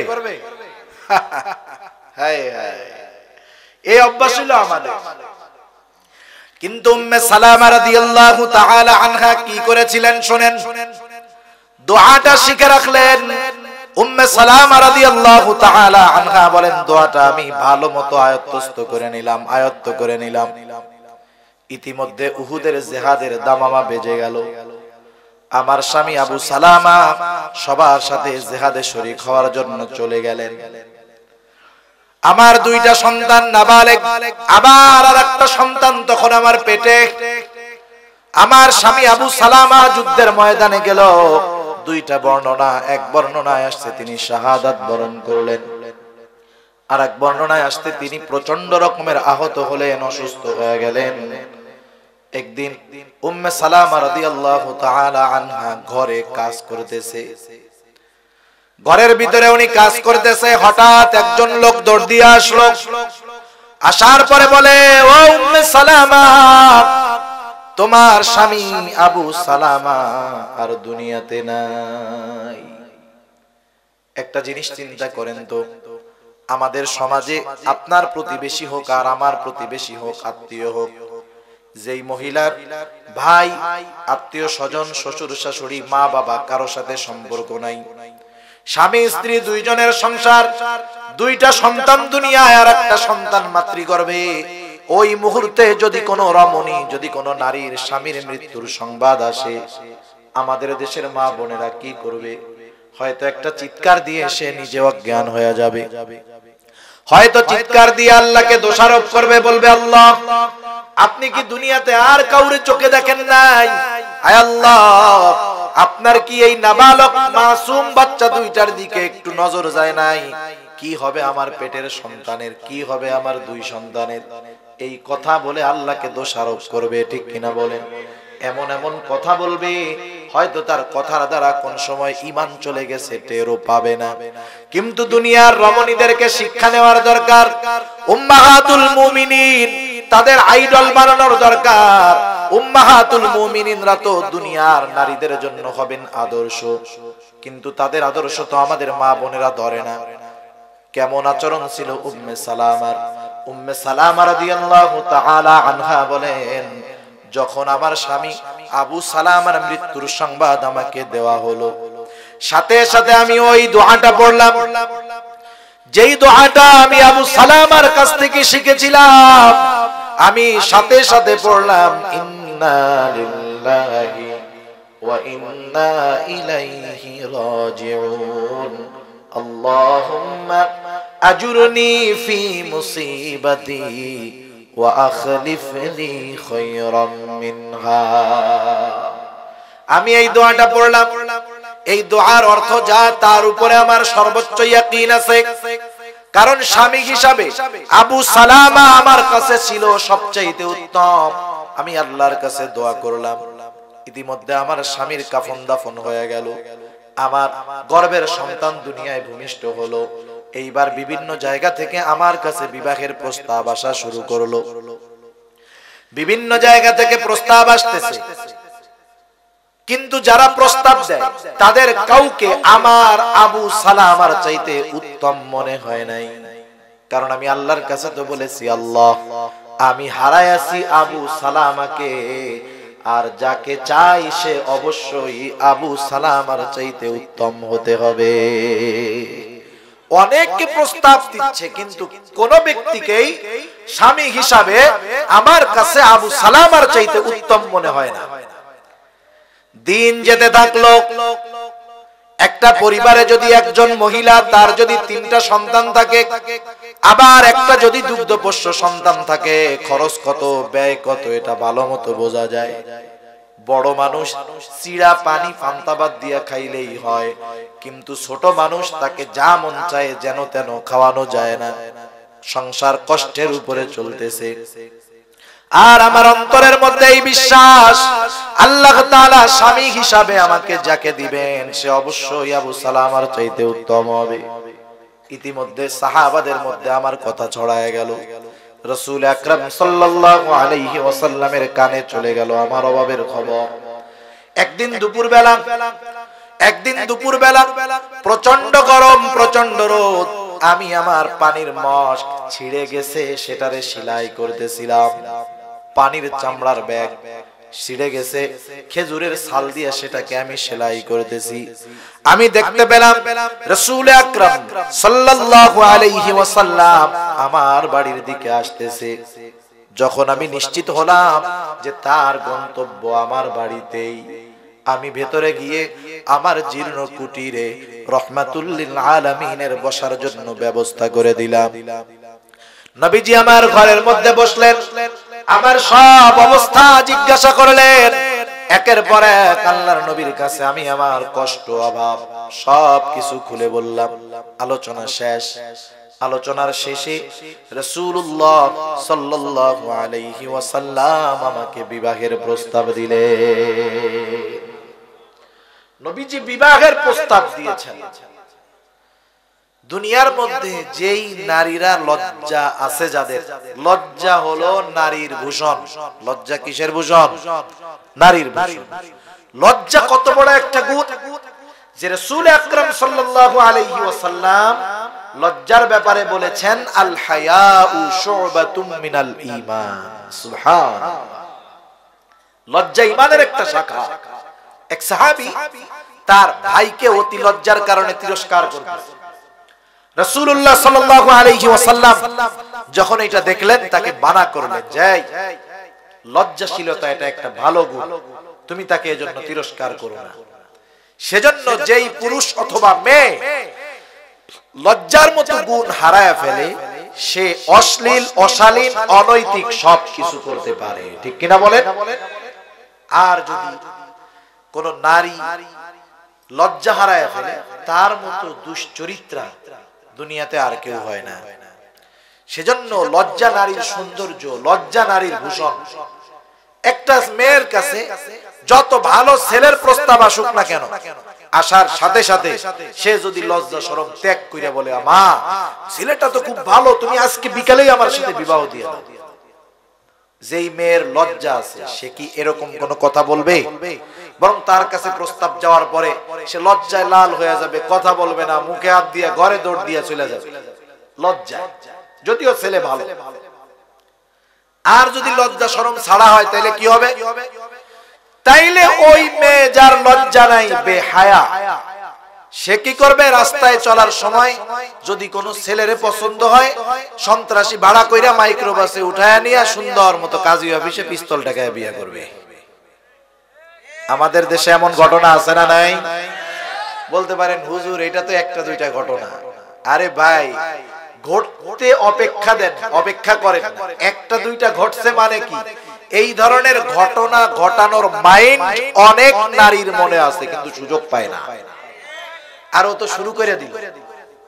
S1: এই অভ্যাস ছিল আমাদের কিন্তু কি করেছিলেন শুনেন দোহাটা শিখে রাখলেন উম্মে সালামা রাদিয়াল্লাহু তাআলা আনহা বলেন দোয়াটা আমি ভালোমতো আয়ত্তস্ত করে নিলাম আয়ত্ত করে নিলাম ইতিমধ্যে উহুদের জিহাদের দামামা বেজে গেল আমার স্বামী আবু সালামা সবার সাথে জিহাদে শরীক হওয়ার জন্য চলে গেলেন আমার দুইটা সন্তান নাবালক আবার আরেকটা সন্তান তখন আমার পেটে আমার স্বামী আবু সালামা যুদ্ধের ময়দানে গেল দুইটা বর্ণনা এক বর্ণনায় আসছে তিনি শাহাদাত বরণ করলেন আর এক বর্ণনায় আসতে তিনি প্রচন্ড রকমের আহত হলেন অসুস্থ হয়ে গেলেন একদিন উম্মে সালামা রাদিয়াল্লাহু তাআলা আনহা ঘরে কাজ করতেছে ঘরের ভিতরে উনি কাজ করতেছে হঠাৎ একজন লোক দৌড় দিয়ে আসলো
S2: আসার পরে বলে ও উম্মে সালামা
S1: তোমার স্বামী আবু সালামা আর দুনিয়াতে নাই একটা জিনিস চিন্তা করেন তো আমাদের সমাজে আপনার প্রতিবেশী হোক আর আমার প্রতিবেশী হোক আত্মীয় হোক যেই মহিলার ভাই আত্মীয় স্বজন শ্বশুর শাশুড়ি মা বাবা কারো সাথে সম্পর্ক নাই স্বামী স্ত্রী দুইজনের সংসার দুইটা সন্তান দুনিয়ায় আর একটা সন্তান মাতৃগর্ভে ওই মুহূর্তে যদি কোনো রমণী যদি কোনো নারীর স্বামীর মৃত্যুর সংবাদ আসে আমাদের দেশের মা বোনেরা কি করবে হয়তো একটা চিৎকার দিয়ে সে নিজে অজ্ঞান হয়ে যাবে হয়তো চিৎকার দিয়ে আল্লাহকে দোষারোপ করবে বলবে আল্লাহ আপনি কি দুনিয়াতে আর কাউরে চোখে দেখেন নাই আয় আল্লাহ আপনার কি এই নাবালক মাসুম বাচ্চা দুইটার দিকে একটু নজর যায় নাই কি হবে আমার পেটের সন্তানের কি হবে আমার দুই সন্তানের এই কথা বলে আল্লাহকে দোষারোপ করবে ঠিক কিনা বলেন এমন এমন কথা বলবে হয়তো তার কথার দ্বারা কোন সময় ইমান চলে গেছে টেরও পাবে না কিন্তু দুনিয়ার রমণীদেরকে শিক্ষা নেওয়ার দরকার উম্মাহাতুল মুমিনিন তাদের আইডল বানানোর দরকার উম্মাহাতুল মুমিনিনরা তো দুনিয়ার নারীদের জন্য হবেন আদর্শ কিন্তু তাদের আদর্শ তো আমাদের মা বোনেরা ধরে না কেমন আচরণ ছিল উম্মে সালামার উম্মে সালামা রাদিয়াল্লাহু তাআলা আনহা বলেন যখন আমার স্বামী আবু সালামার মৃত্যুর সংবাদ আমাকে দেওয়া হলো সাথে সাথে আমি ওই দোয়াটা পড়লাম যেই দোয়াটা আমি আবু সালামার কাছ থেকে শিখেছিলাম আমি সাথে সাথে পড়লাম ইন্না লিল্লাহি ওয়া ইন্না ইলাইহি রাজিউন আল্লাহুম্মা আজুরনি ফি মুসিবতি ওয়া আখলিফনি খায়রাম মিনহা আমি এই দোয়াটা পড়লাম এই দোয়ার অর্থ যা তার উপরে আমার সর্বোচ্চ ইয়াকিন আছে কারণ স্বামী হিসাবে আবু সালামা আমার কাছে ছিল সবচাইতে উত্তম আমি আল্লাহর কাছে দোয়া করলাম ইতিমধ্যে আমার স্বামীর কাফন দাফন হয়ে গেল আমার গর্বের সন্তান দুনিয়ায় ভূমিষ্ঠ হলো এইবার বিভিন্ন জায়গা থেকে আমার কাছে বিবাহের প্রস্তাব আসা শুরু করলো বিভিন্ন জায়গা থেকে প্রস্তাব আসতেছে কিন্তু যারা প্রস্তাব দেয় তাদের কাউকে আমার আবু সালা আমার চাইতে উত্তম মনে হয় নাই কারণ আমি আল্লাহর কাছে তো বলেছি আল্লাহ আমি হারাই আছি আবু সালামাকে আর যাকে চাই সে অবশ্যই আবু সালামার চাইতে উত্তম হতে হবে অনেককে প্রস্তাব দিচ্ছে কিন্তু কোন ব্যক্তিকেই স্বামী হিসাবে আমার কাছে আবু সালামার চাইতে উত্তম মনে হয় না দিন যেতে থাকলো একটা পরিবারে যদি একজন মহিলা তার যদি তিনটা সন্তান থাকে আবার একটা যদি দুগ্ধপোষ্য সন্তান থাকে খরচ কত ব্যয় কত এটা ভালো মতো বোঝা যায় বড় মানুষ চিড়া পানি ফান্তাবাদ দিয়া খাইলেই হয় কিন্তু ছোট মানুষ তাকে যা মন চায় যেন তেন খাওয়ানো যায় না সংসার কষ্টের উপরে চলতেছে আর আমার অন্তরের মধ্যে এই বিশ্বাস আল্লাহ তাআলা স্বামী হিসাবে আমাকে যাকে দিবেন সে অবশ্যই আবু সালামার চাইতে উত্তম হবে ইতিমধ্যে সাহাবাদের মধ্যে আমার কথা ছড়ায় গেল রসুল আকরম সাল্লাল্লাহু আলাইহি ওয়াসাল্লামের কানে চলে গেল আমার অভাবের খবর একদিন দুপুরবেলা একদিন দুপুরবেলা প্রচন্ড গরম প্রচন্ড রোদ আমি আমার পানির মশ ছিড়ে গেছে সেটারে সেলাই করতেছিলাম পানির চামড়ার ব্যাগ ছিঁড়ে গেছে খেজুরের ছাল দিয়ে সেটাকে আমি সেলাই করতেছি আমি দেখতে পেলাম রসুল আকরাম সাল্লাল্লাহু আলাইহি ওয়াসাল্লাম আমার বাড়ির দিকে আসতেছে যখন আমি নিশ্চিত হলাম যে তার গন্তব্য আমার বাড়িতেই আমি ভেতরে গিয়ে আমার জীর্ণ কুটিরে রহমাতুল্লিল আলামিনের বসার জন্য ব্যবস্থা করে দিলাম নবীজি আমার ঘরের মধ্যে বসলেন আমার সব অবস্থা জিজ্ঞাসা করলেন একের পর এক আল্লাহর নবীর কাছে আমি আমার কষ্ট অভাব সব কিছু খুলে বললাম আলোচনা শেষ আলোচনার শেষে রসুল্লাহ সাল্লাল্লাহু আলাইহি ওয়াসাল্লাম আমাকে বিবাহের প্রস্তাব দিলেন নবীজি বিবাহের প্রস্তাব দিয়েছেন দুনিয়ার মধ্যে যেই নারীরা লজ্জা আছে যাদের লজ্জা হলো নারীর ভূষণ লজ্জা কিসের ভূষণ নারীর ভূষণ লজ্জা কত বড় একটা গুণ যে রাসূল আকরাম সাল্লাল্লাহু আলাইহি ওয়াসাল্লাম লজ্জার ব্যাপারে বলেছেন আল হায়াউ শুবাতুম মিনাল ঈমান সুবহানাল্লাহ লজ্জা ঈমানের একটা শাখা এক সাহাবী তার ভাইকে অতি লজ্জার কারণে তিরস্কার করতেছে রসুল্লাহ সাল্লাহ আলহি ওয়াসাল্লাম যখন এটা দেখলেন তাকে বানা করলেন যাই লজ্জাশীলতা এটা একটা ভালো গুণ তুমি তাকে এজন্য তিরস্কার করো না সেজন্য যেই পুরুষ অথবা মেয়ে লজ্জার মতো গুণ হারায় ফেলে সে অশ্লীল অশালীন অনৈতিক সব কিছু করতে পারে ঠিক কিনা বলেন আর যদি কোন নারী লজ্জা হারায় ফেলে তার মতো দুশ্চরিত্রা দুনিয়াতে আর কেউ হয় না সেজন্য লজ্জা নারীর সৌন্দর্য লজ্জা নারীর ভূষণ একটা মেয়ের কাছে যত ভালো ছেলের প্রস্তাব আসুক না কেন আসার সাথে সাথে সে যদি লজ্জা সরম ত্যাগ করিয়া বলে মা ছেলেটা তো খুব ভালো তুমি আজকে বিকালেই আমার সাথে বিবাহ দিয়ে দাও যেই মেয়ের লজ্জা আছে সে কি এরকম কোন কথা বলবে বরং তার কাছে প্রস্তাব যাওয়ার পরে সে লজ্জায় লাল হয়ে যাবে কথা বলবে না মুখে হাত দিয়ে ঘরে দৌড় দিয়ে চলে যাবে লজ্জায় যদিও ছেলে ভালো আর যদি লজ্জা সরম ছাড়া হয় তাহলে কি হবে তাইলে ওই মেয়ে যার লজ্জা নাই বেহায়া সে কি করবে রাস্তায় চলার সময় যদি কোন ছেলেরে পছন্দ হয় সন্ত্রাসী ভাড়া কইরা মাইক্রোবাসে উঠায় নিয়ে সুন্দর মতো কাজী অফিসে পিস্তল টাকায় বিয়ে করবে আমাদের দেশে এমন ঘটনা আছে না নাই বলতে পারেন হুজুর এটা তো একটা দুইটা ঘটনা আরে ভাই ঘটতে অপেক্ষা দেন অপেক্ষা করেন একটা দুইটা ঘটছে মানে কি এই ধরনের ঘটনা ঘটানোর মাইন্ড অনেক নারীর মনে আছে কিন্তু সুযোগ পায় না আর ও তো শুরু করে দিল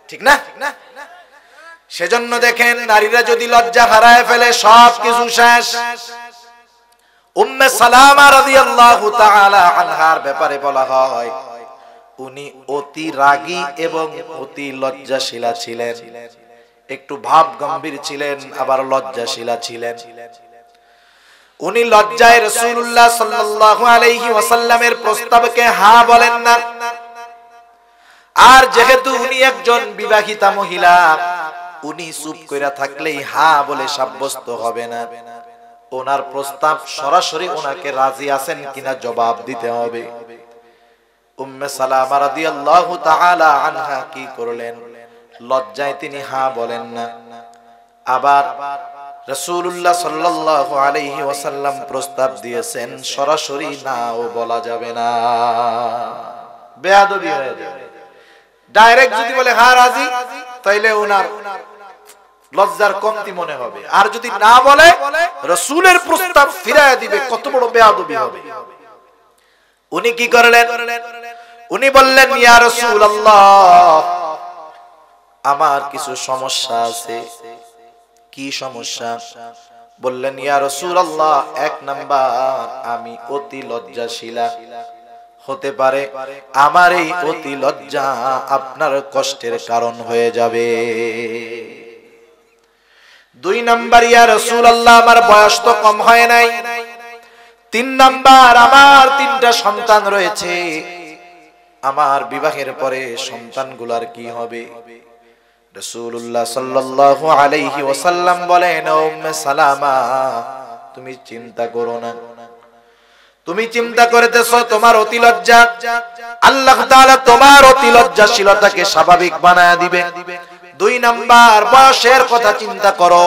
S1: ঠিক না সেজন্য দেখেন নারীরা যদি লজ্জা হারায় ফেলে সব কিছু শেষ উম্মে সালামা রাদিয়াল্লাহু তাআলা আনহার ব্যাপারে বলা হয় উনি অতি রাগী এবং অতি লজ্জাশীলা ছিলেন একটু ভাব গম্ভীর ছিলেন আবার লজ্জাশীলা ছিলেন উনি লজ্জায় রাসূলুল্লাহ সাল্লাল্লাহু আলাইহি ওয়াসাল্লামের প্রস্তাবকে হ্যাঁ বলেন না আর যেহেতু উনি একজন বিবাহিতা মহিলা উনি চুপ কইরা থাকলেই হ্যাঁ বলে সাব্যস্ত হবে না ওনার প্রস্তাব সরাসরি ওনাকে রাজি আছেন কিনা জবাব দিতে হবে উম্মে সালামা রাদিয়াল্লাহু তাআলা আনহা কি করলেন লজ্জায় তিনি হা বলেন না আবার রাসূলুল্লাহ সাল্লাল্লাহু আলাইহি ওয়াসাল্লাম প্রস্তাব দিয়েছেন সরাসরি নাও বলা যাবে না বেয়াদবি হয়ে যাবে ডাইরেক্ট যদি বলে হ্যাঁ রাজি তাইলে ওনার লজ্জার কমতি মনে হবে আর যদি না বলে রসুলের প্রস্তাব ফিরাই দিবে কত বড় বেয়াদবি হবে উনি কি করলেন
S2: উনি বললেন ইয়া রসুল
S1: আমার কিছু সমস্যা আছে কি সমস্যা বললেন ইয়া রসুল আল্লাহ এক নাম্বার আমি অতি লজ্জাশীলা হতে পারে আমার এই অতি লজ্জা আপনার কষ্টের কারণ হয়ে যাবে দুই নাম্বার ইয়া রসুল আল্লাহ আমার বয়স তো কম হয় নাই তিন নাম্বার আমার তিনটা সন্তান রয়েছে আমার বিবাহের পরে সন্তানগুলার কি হবে রসুল্লাহ সাল্লাল্লাহু আলাইহি ওসাল্লাম বলেন উম্মে সালামা তুমি চিন্তা করো না তুমি চিন্তা করিতেছ তোমার অতি লজ্জা আল্লাহ তোমার অতি লজ্জাশীলতাকে স্বাভাবিক বানায় দিবে দুই নাম্বার বয়সের কথা চিন্তা করো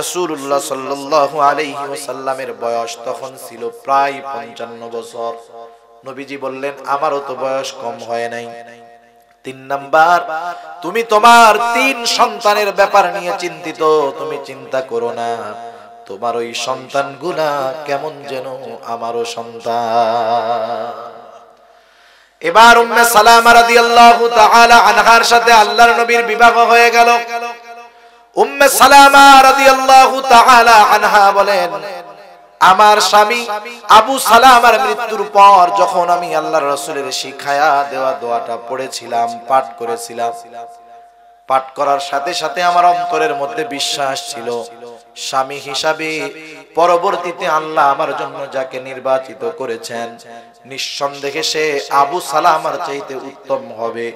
S1: রসুল্লাহ সাল্লু আলহি বয়স তখন ছিল প্রায় পঞ্চান্ন বছর নবীজি বললেন আমারও তো বয়স কম হয় নাই তিন নাম্বার তুমি তোমার তিন সন্তানের ব্যাপার নিয়ে চিন্তিত তুমি চিন্তা করো না তোমার ওই গুনা কেমন যেন আমারও সন্তান এবার উম্মে সালামা রাদিয়াল্লাহু তাআলা আনহার সাথে আল্লাহর নবীর বিবাহ হয়ে গেল উম্মে সালামা রাদিয়াল্লাহু তাআলা আনহা বলেন আমার স্বামী আবু সালামার মৃত্যুর পর যখন আমি আল্লাহর রাসূলের শিখায়া দেওয়া দোয়াটা পড়েছিলাম পাঠ করেছিলাম পাঠ করার সাথে সাথে আমার অন্তরের মধ্যে বিশ্বাস ছিল স্বামী হিসাবে পরবর্তীতে আল্লাহ আমার জন্য যাকে নির্বাচিত করেছেন নিঃসন্দেহে সে আবু সালামার চাইতে উত্তম হবে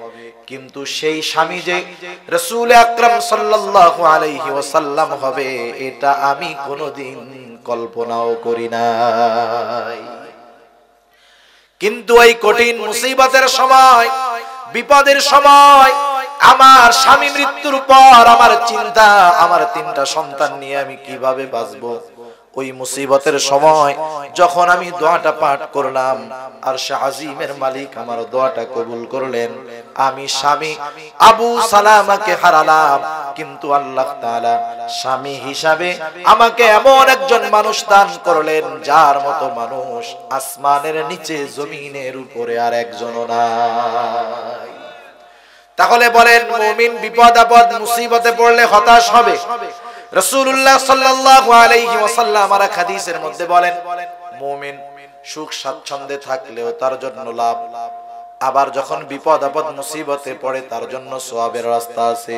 S1: কিন্তু সেই স্বামী যে রসুল আকরম সাল্লাল্লাহু আলাইহি ওয়াসাল্লাম হবে এটা আমি কোনোদিন কল্পনাও করি নাই কিন্তু এই কঠিন মুসিবতের সময় বিপদের সময় আমার স্বামী মৃত্যুর পর আমার চিন্তা আমার তিনটা সন্তান নিয়ে আমি কিভাবে বাঁচবো ওই মুসিবতের সময় যখন আমি দোয়াটা পাঠ করলাম আর শাহজিমের মালিক আমার দোয়াটা কবুল করলেন আমি স্বামী আবু সালামাকে হারালাম কিন্তু আল্লাহ স্বামী হিসাবে আমাকে এমন একজন মানুষ দান করলেন যার মতো মানুষ আসমানের নিচে জমিনের উপরে আর একজন নাই তাহলে বলেন মুমিন বিপদ আপদ মুসিবতে পড়লে হতাশ হবে রসুল্লাহ সাল্লাহ আলাইহি ওয়াসাল্লাম আর হাদিসের মধ্যে বলেন মুমিন সুখ স্বাচ্ছন্দ্যে থাকলেও তার জন্য লাভ আবার যখন বিপদ আপদ মুসিবতে পড়ে তার জন্য সোয়াবের রাস্তা আছে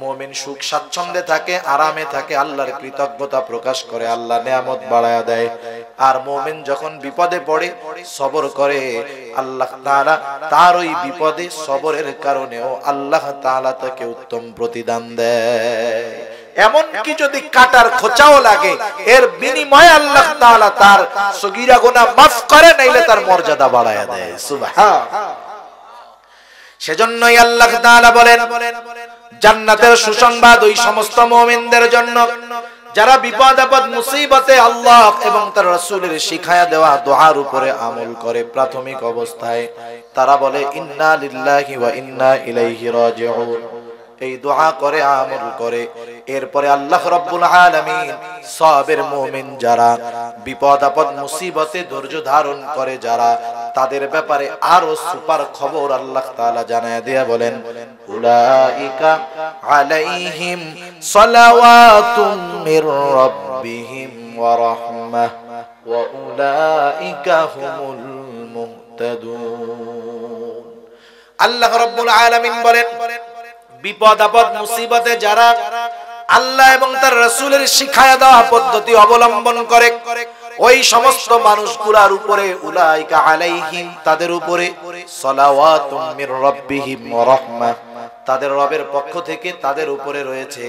S1: মুমিন সুখ স্বাচ্ছন্দে থাকে আরামে থাকে আল্লাহর কৃতজ্ঞতা প্রকাশ করে আল্লাহ নেয়ামত বাড়ায়া দেয় আর মুমিন যখন বিপদে পড়ে সবর করে আল্লাহ তাআলা তার ওই বিপদে সবরের কারণেও আল্লাহ তাআলা তাকে উত্তম প্রতিদান দেয় এমন কি যদি কাটার খোঁচাও লাগে এর বিনিময়ে আল্লাহ তাআলা তার সগীরা গোনা মাফ করে নাইলে তার মর্যাদা বাড়ায়া দেয় সুবহান সেজন্যই আল্লাহ তাআলা বলেন জান্নাতের সুসংবাদ ওই সমস্ত মুমিনদের জন্য যারা বিপদ আপদ মুসিবতে আল্লাহ এবং তার রাসূলের শিখায়া দেওয়া দোহার উপরে আমল করে প্রাথমিক অবস্থায় তারা বলে ইন্না লিল্লাহি ওয়া ইন্না ইলাইহি রাজিউন এই দোয়া করে আমল করে এরপরে আল্লাহ রব্বুল আলামিন সবের মুমিন যারা বিপদ আপদ মুসিবতে ধৈর্য ধারণ করে যারা তাদের ব্যাপারে আরো সুপার খবর আল্লাহ তাআলা জানায় দেয়া বলেন উলাইকা আলাইহিম সালাওয়াতুম মির রাব্বিহিম ওয়া রাহমাহ ওয়া উলাইকা হুমুল মুহতাদুন আল্লাহ রব্বুল আলামিন বলেন বিপদ আপদ মুসিবতে যারা আল্লাহ এবং তার রসুলের শিখায় দেওয়া পদ্ধতি অবলম্বন করে ওই সমস্ত মানুষগুলার উপরে উলাইকা আলাইহিম তাদের উপরে সালাওয়াতুম মির রাব্বিহিম ওয়া রাহমাহ তাদের রবের পক্ষ থেকে তাদের উপরে রয়েছে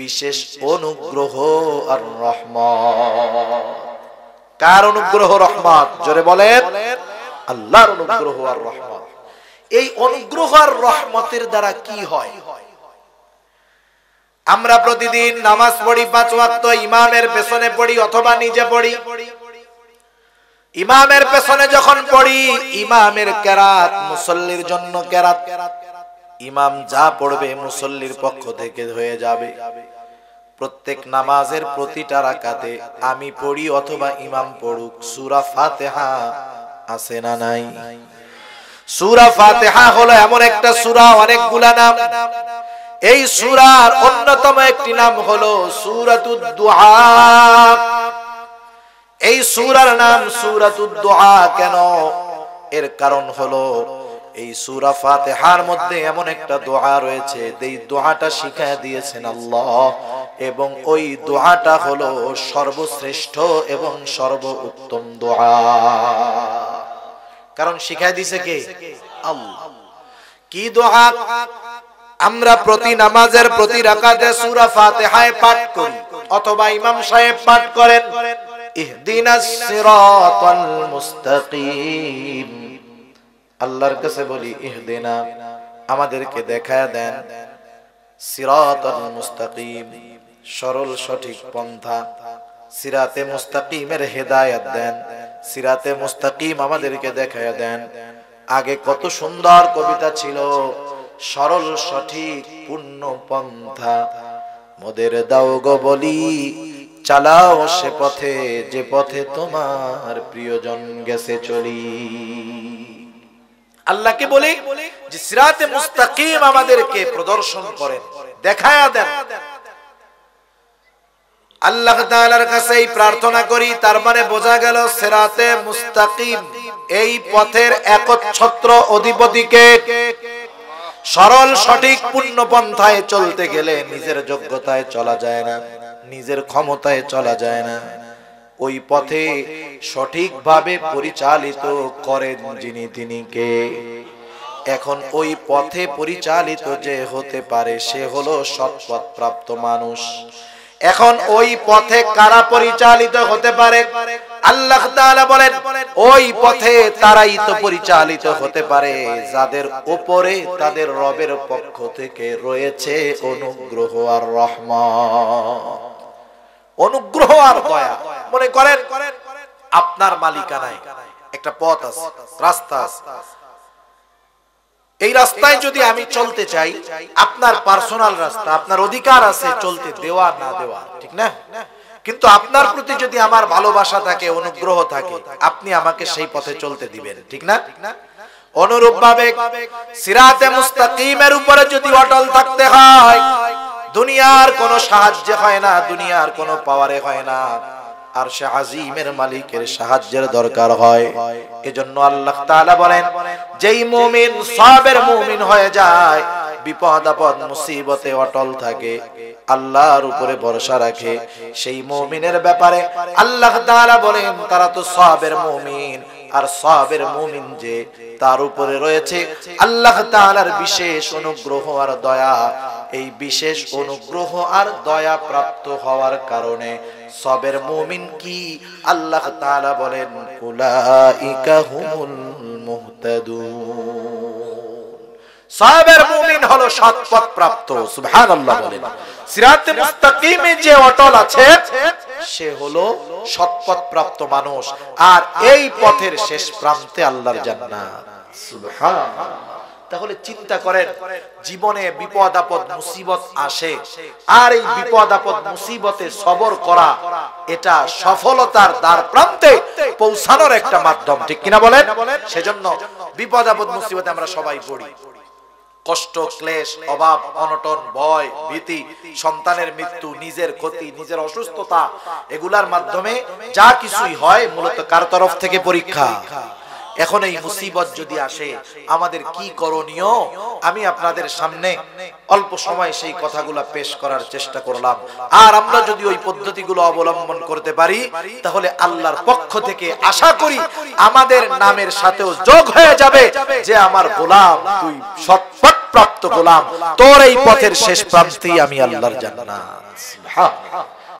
S1: বিশেষ অনুগ্রহ আর রহমত কার অনুগ্রহ রহমত জোরে বলেন আল্লাহর অনুগ্রহ আর রহমত এই অনুগ্রহ আর রহমতের দ্বারা কি হয় আমরা প্রতিদিন নামাজ পড়ি পাঁচ ওয়াক্ত ইমামের পেছনে পড়ি অথবা নিজে পড়ি ইমামের পেছনে যখন পড়ি ইমামের কেরাত মুসল্লির জন্য কেরাত ইমাম যা পড়বে মুসল্লির পক্ষ থেকে হয়ে যাবে প্রত্যেক নামাজের প্রতিটা রাকাতে আমি পড়ি অথবা ইমাম পড়ুক সুরা ফাতেহা আছে না নাই সুরা ফাতেহা হলো এমন একটা সুরা অনেকগুলা নাম এই সুরার অন্যতম একটি নাম হলো সুরাতুদ্দোহা এই সুরার নাম সুরাতুদ্দোহা কেন এর কারণ হলো এই সুরা ফাতেহার মধ্যে এমন একটা দোহা রয়েছে এই দোহাটা শিখাই দিয়েছেন আল্লাহ এবং ওই দোহাটা হলো সর্বশ্রেষ্ঠ এবং সর্ব উত্তম কারণ শিখাই দিছে কে আল্লাহ কি দোহা আমরা প্রতি নামাজের প্রতি রাকাতে সূরা ফাতিহায় পাঠ করি অথবা ইমাম সাহেব পাঠ করেন ইহদিনাস সিরাতাল মুস্তাকিম আল্লাহর কাছে বলি ইহদিনা আমাদেরকে দেখায় দেন সিরাতাল মুস্তাকিম সরল সঠিক পন্থা সিরাতে মুস্তাকিমের হেদায়েত দেন সিরাতে মুস্তাকিম আমাদেরকে দেখায় দেন আগে কত সুন্দর কবিতা ছিল সরল সঠিক পূর্ণ পন্থা মোদের দাও গো বলি চালাও সে পথে যে পথে তোমার প্রিয়জন গেছে চলি আল্লাহকে বলে যে সিরাতে মুস্তাকিম আমাদেরকে প্রদর্শন করেন দেখায়া দেন আল্লাহ তাআলার কাছে এই প্রার্থনা করি তার মানে বোঝা গেল সিরাতে মুস্তাকিম এই পথের একচ্ছত্র অধিপতিকে সরল সঠিক পূর্ণ পন্থায় চলতে গেলে নিজের যোগ্যতায় চলা যায় না নিজের ক্ষমতায় চলা যায় না ওই পথে সঠিকভাবে পরিচালিত করেন যিনি তিনি কে এখন ওই পথে পরিচালিত যে হতে পারে সে হলো সৎপথ প্রাপ্ত মানুষ এখন ওই পথে কারা পরিচালিত হতে পারে আল্লাহ বলেন ওই পথে তারাই তো পরিচালিত হতে পারে যাদের উপরে তাদের রবের পক্ষ থেকে রয়েছে অনুগ্রহ আর রহমত অনুগ্রহ আর দয়া মনে করেন আপনার মালিকানায় একটা পথ আছে রাস্তা আছে এই রাস্তায় যদি আমি চলতে চাই আপনার পার্সোনাল রাস্তা আপনার অধিকার আছে চলতে দেওয়া না দেওয়া ঠিক না কিন্তু আপনার প্রতি যদি আমার ভালোবাসা থাকে অনুগ্রহ থাকে আপনি আমাকে সেই পথে চলতে দিবেন ঠিক না অনুরূপভাবে সিরাতে মুস্তাকিমের উপরে যদি অটল থাকতে হয় দুনিয়ার কোনো সাহায্য হয় না দুনিয়ার কোনো পাওয়ারে হয় না আর সে আজিমের মালিকের সাহায্যের দরকার হয় এজন্য আল্লাহ তাআলা বলেন যেই মুমিন সবের মুমিন হয়ে যায় বিপদ আপদ মুসিবতে অটল থাকে আল্লাহর উপরে ভরসা রাখে সেই মমিনের ব্যাপারে আল্লাহ তাআলা বলেন তারা তো সবের মমিন আর সাহাবের মুমিন যে তার উপরে রয়েছে আল্লাহ তাআলার বিশেষ অনুগ্রহ আর দয়া এই বিশেষ অনুগ্রহ আর দয়া প্রাপ্ত হওয়ার কারণে সবের মুমিন কি আল্লাহ তাআলা বলেন উলাইকা হুমুল মুহতাদুন সাবের মুমিন হলো সৎপথ প্রাপ্ত সুবহানাল্লাহ বলেন সিরাতে মুস্তাকিমে যে অটল আছে সে হলো সৎপথ প্রাপ্ত মানুষ আর এই পথের শেষ প্রান্তে আল্লাহর জান্নাত সুবহানাল্লাহ তাহলে চিন্তা করেন জীবনে বিপদ আপদ মুসিবত আসে আর এই বিপদ আপদ মুসিবতে সবর করা এটা সফলতার দ্বার প্রান্তে পৌঁছানোর একটা মাধ্যম ঠিক কিনা বলেন সেজন্য বিপদ আপদ মুসিবতে আমরা সবাই পড়ি কষ্ট ক্লেশ অভাব অনটন ভয় ভীতি সন্তানের মৃত্যু নিজের ক্ষতি নিজের অসুস্থতা এগুলার মাধ্যমে যা কিছুই হয় মূলত কার তরফ থেকে পরীক্ষা এখন এই মুসিবত যদি আসে আমাদের কি করণীয় আমি আপনাদের সামনে অল্প সময় সেই কথাগুলো পেশ করার চেষ্টা করলাম আর আমরা যদি ওই পদ্ধতিগুলো অবলম্বন করতে পারি তাহলে আল্লাহর পক্ষ থেকে আশা করি আমাদের নামের সাথেও যোগ হয়ে যাবে যে আমার গোলাম তুই সৎপথ প্রাপ্ত গোলাম তোর এই পথের শেষ প্রান্তেই আমি আল্লাহর জান্নাত